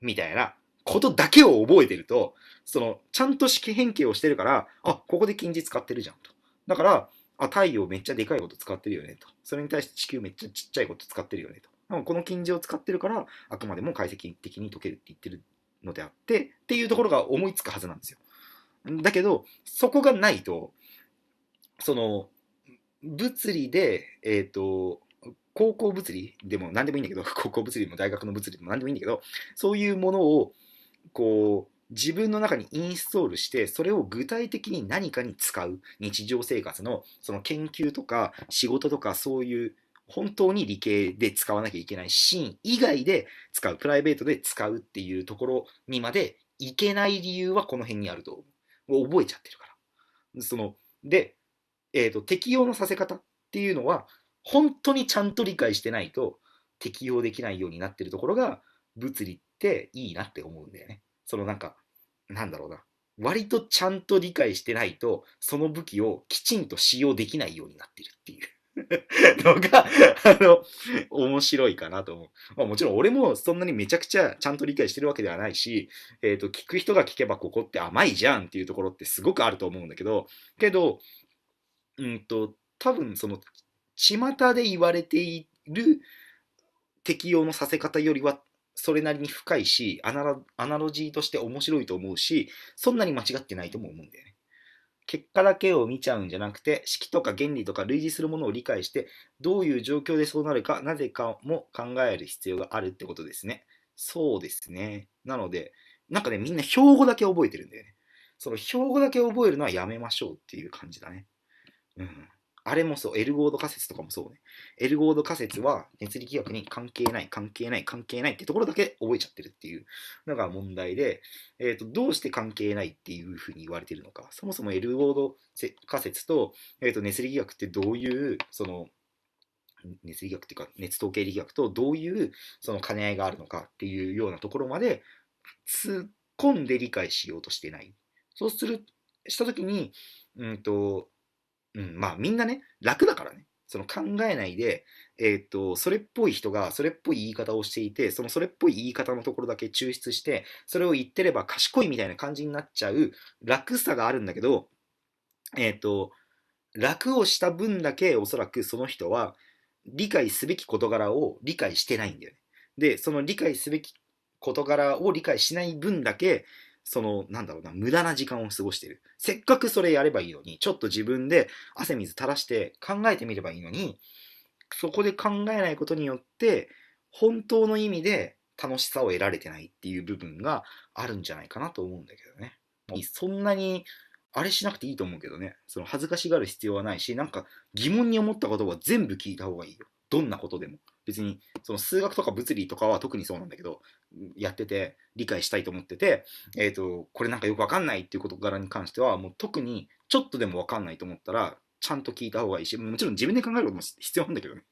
みたいなことだけを覚えてると、その、ちゃんと式変形をしてるから、あ、ここで近似使ってるじゃんと。だから、あ、太陽めっちゃでかいこと使ってるよねと。それに対して地球めっちゃちっちゃいこと使ってるよねと。この近似を使ってるから、あくまでも解析的に解けるって言ってるのであって、っていうところが思いつくはずなんですよ。だけど、そこがないと、その、物理で、えっ、ー、と、高校物理でも何でもいいんだけど、<laughs> 高校物理も大学の物理でも何でもいいんだけど、そういうものを、こう、自分の中にインストールして、それを具体的に何かに使う。日常生活の、その研究とか仕事とかそういう、本当に理系で使わなきゃいけないシーン以外で使う、プライベートで使うっていうところにまでいけない理由はこの辺にあると思う。覚えちゃってるから。その、で、えっ、ー、と、適用のさせ方っていうのは、本当にちゃんと理解してないと適用できないようになってるところが、物理っていいなって思うんだよね。そのなんか、なんだろうな。割とちゃんと理解してないと、その武器をきちんと使用できないようになってるっていう。<laughs> のが、あの、面白いかなと思う。まあ、もちろん俺もそんなにめちゃくちゃちゃんと理解してるわけではないし、えっ、ー、と、聞く人が聞けばここって甘いじゃんっていうところってすごくあると思うんだけど、けど、うんと、多分その、巷で言われている適用のさせ方よりはそれなりに深いしアナロ、アナロジーとして面白いと思うし、そんなに間違ってないとも思うんだよね。結果だけを見ちゃうんじゃなくて、式とか原理とか類似するものを理解して、どういう状況でそうなるか、なぜかも考える必要があるってことですね。そうですね。なので、なんかね、みんな標語だけ覚えてるんだよね。その標語だけ覚えるのはやめましょうっていう感じだね。うん。あれもそう、エルゴード仮説とかもそうね。エルゴード仮説は熱力学に関係ない、関係ない、関係ないってところだけ覚えちゃってるっていうのが問題で、えっ、ー、と、どうして関係ないっていうふうに言われてるのか。そもそもエルゴード仮説と、えっ、ー、と、熱力学ってどういう、その、熱力学っていうか、熱統計力学とどういうその兼ね合いがあるのかっていうようなところまで突っ込んで理解しようとしてない。そうする、したときに、うんと、うん、まあみんなね、楽だからね。その考えないで、えっ、ー、と、それっぽい人がそれっぽい言い方をしていて、そのそれっぽい言い方のところだけ抽出して、それを言ってれば賢いみたいな感じになっちゃう楽さがあるんだけど、えっ、ー、と、楽をした分だけおそらくその人は理解すべき事柄を理解してないんだよね。で、その理解すべき事柄を理解しない分だけ、その、なんだろうな、無駄な時間を過ごしてる。せっかくそれやればいいのに、ちょっと自分で汗水垂らして考えてみればいいのに、そこで考えないことによって、本当の意味で楽しさを得られてないっていう部分があるんじゃないかなと思うんだけどね。そんなに、あれしなくていいと思うけどね。その恥ずかしがる必要はないし、なんか疑問に思ったことは全部聞いた方がいいよ。どんなことでも。別にその数学とか物理とかは特にそうなんだけどやってて理解したいと思ってて、えーと、これなんかよく分かんないっていうこと柄に関してはもう特にちょっとでも分かんないと思ったらちゃんと聞いた方がいいしもちろん自分で考えることも必要なんだけどね。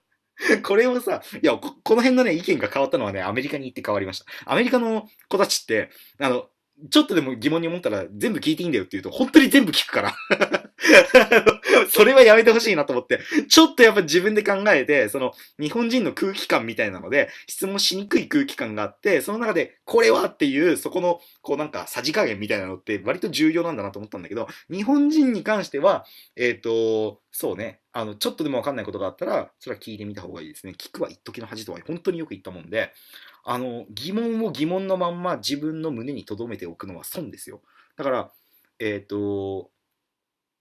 <laughs> これをさ、いやこ、この辺のね、意見が変わったのはね、アメリカに行って変わりました。アメリカの子たちって、あの、ちょっとでも疑問に思ったら全部聞いていいんだよって言うと、本当に全部聞くから。<laughs> <laughs> それはやめてほしいなと思って、ちょっとやっぱ自分で考えて、その、日本人の空気感みたいなので、質問しにくい空気感があって、その中で、これはっていう、そこの、こうなんか、さじ加減みたいなのって、割と重要なんだなと思ったんだけど、日本人に関しては、えっ、ー、と、そうね、あの、ちょっとでもわかんないことがあったら、それは聞いてみた方がいいですね。聞くは一時の恥とは本当によく言ったもんで、あの、疑問を疑問のまんま自分の胸に留めておくのは損ですよ。だから、えっ、ー、と、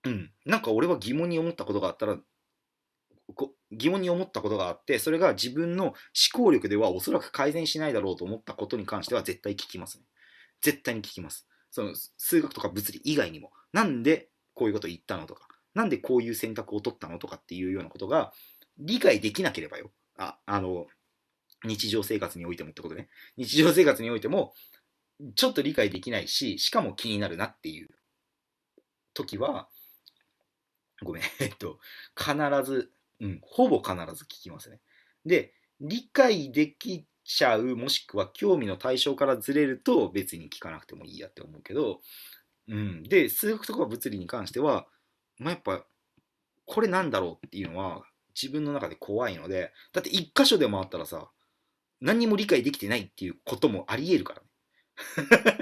うん、なんか俺は疑問に思ったことがあったら疑問に思ったことがあってそれが自分の思考力ではおそらく改善しないだろうと思ったことに関しては絶対聞きますね絶対に聞きますその数学とか物理以外にもなんでこういうこと言ったのとかなんでこういう選択を取ったのとかっていうようなことが理解できなければよああの日常生活においてもってことね日常生活においてもちょっと理解できないししかも気になるなっていう時は <laughs> ごめん、<laughs> えっと、必ず、うん、ほぼ必ず聞きますね。で、理解できちゃう、もしくは興味の対象からずれると別に聞かなくてもいいやって思うけど、うん、で、数学とか物理に関しては、まあ、やっぱ、これなんだろうっていうのは自分の中で怖いので、だって一箇所でもあったらさ、何にも理解できてないっていうこともあり得るからね。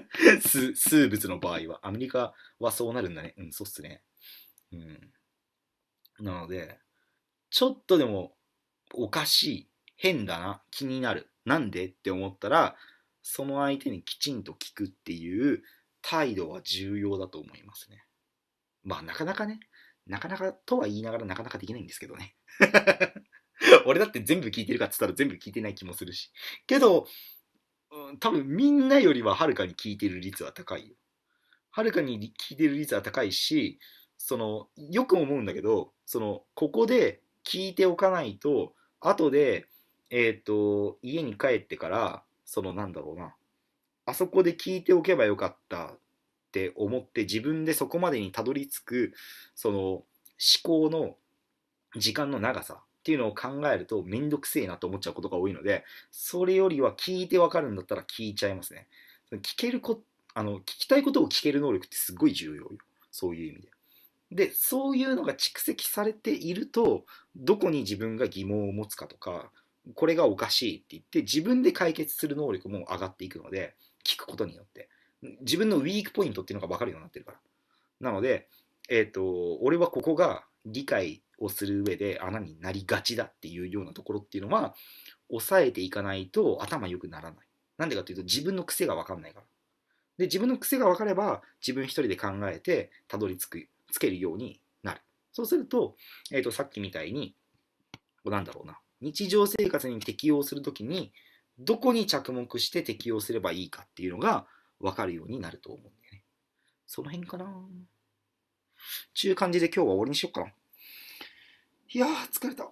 <laughs> 数物の場合は。アメリカはそうなるんだね。うん、そうっすね。うん。なので、ちょっとでもおかしい、変だな、気になる、なんでって思ったら、その相手にきちんと聞くっていう態度は重要だと思いますね。まあなかなかね、なかなかとは言いながらなかなかできないんですけどね。<laughs> 俺だって全部聞いてるかっつったら全部聞いてない気もするし。けど、うん、多分みんなよりははるかに聞いてる率は高いよ。はるかに聞いてる率は高いし、そのよく思うんだけどそのここで聞いておかないと後でえっ、ー、と家に帰ってからそのなんだろうなあそこで聞いておけばよかったって思って自分でそこまでにたどり着くその思考の時間の長さっていうのを考えるとめんどくせえなと思っちゃうことが多いのでそれよりは聞いてわかるんだったら聞いちゃいますね聞けるこあの聞きたいことを聞ける能力ってすごい重要よそういう意味ででそういうのが蓄積されているとどこに自分が疑問を持つかとかこれがおかしいって言って自分で解決する能力も上がっていくので聞くことによって自分のウィークポイントっていうのが分かるようになってるからなのでえっ、ー、と俺はここが理解をする上で穴になりがちだっていうようなところっていうのは抑えていかないと頭良くならないなんでかというと自分の癖が分かんないからで自分の癖が分かれば自分一人で考えてたどり着くつけるようになる。そうすると、えっ、ー、と、さっきみたいに、なんだろうな。日常生活に適応するときに、どこに着目して適用すればいいかっていうのが分かるようになると思うんだよね。その辺かなちゅう感じで今日は終わりにしよっかな。いやー、疲れた。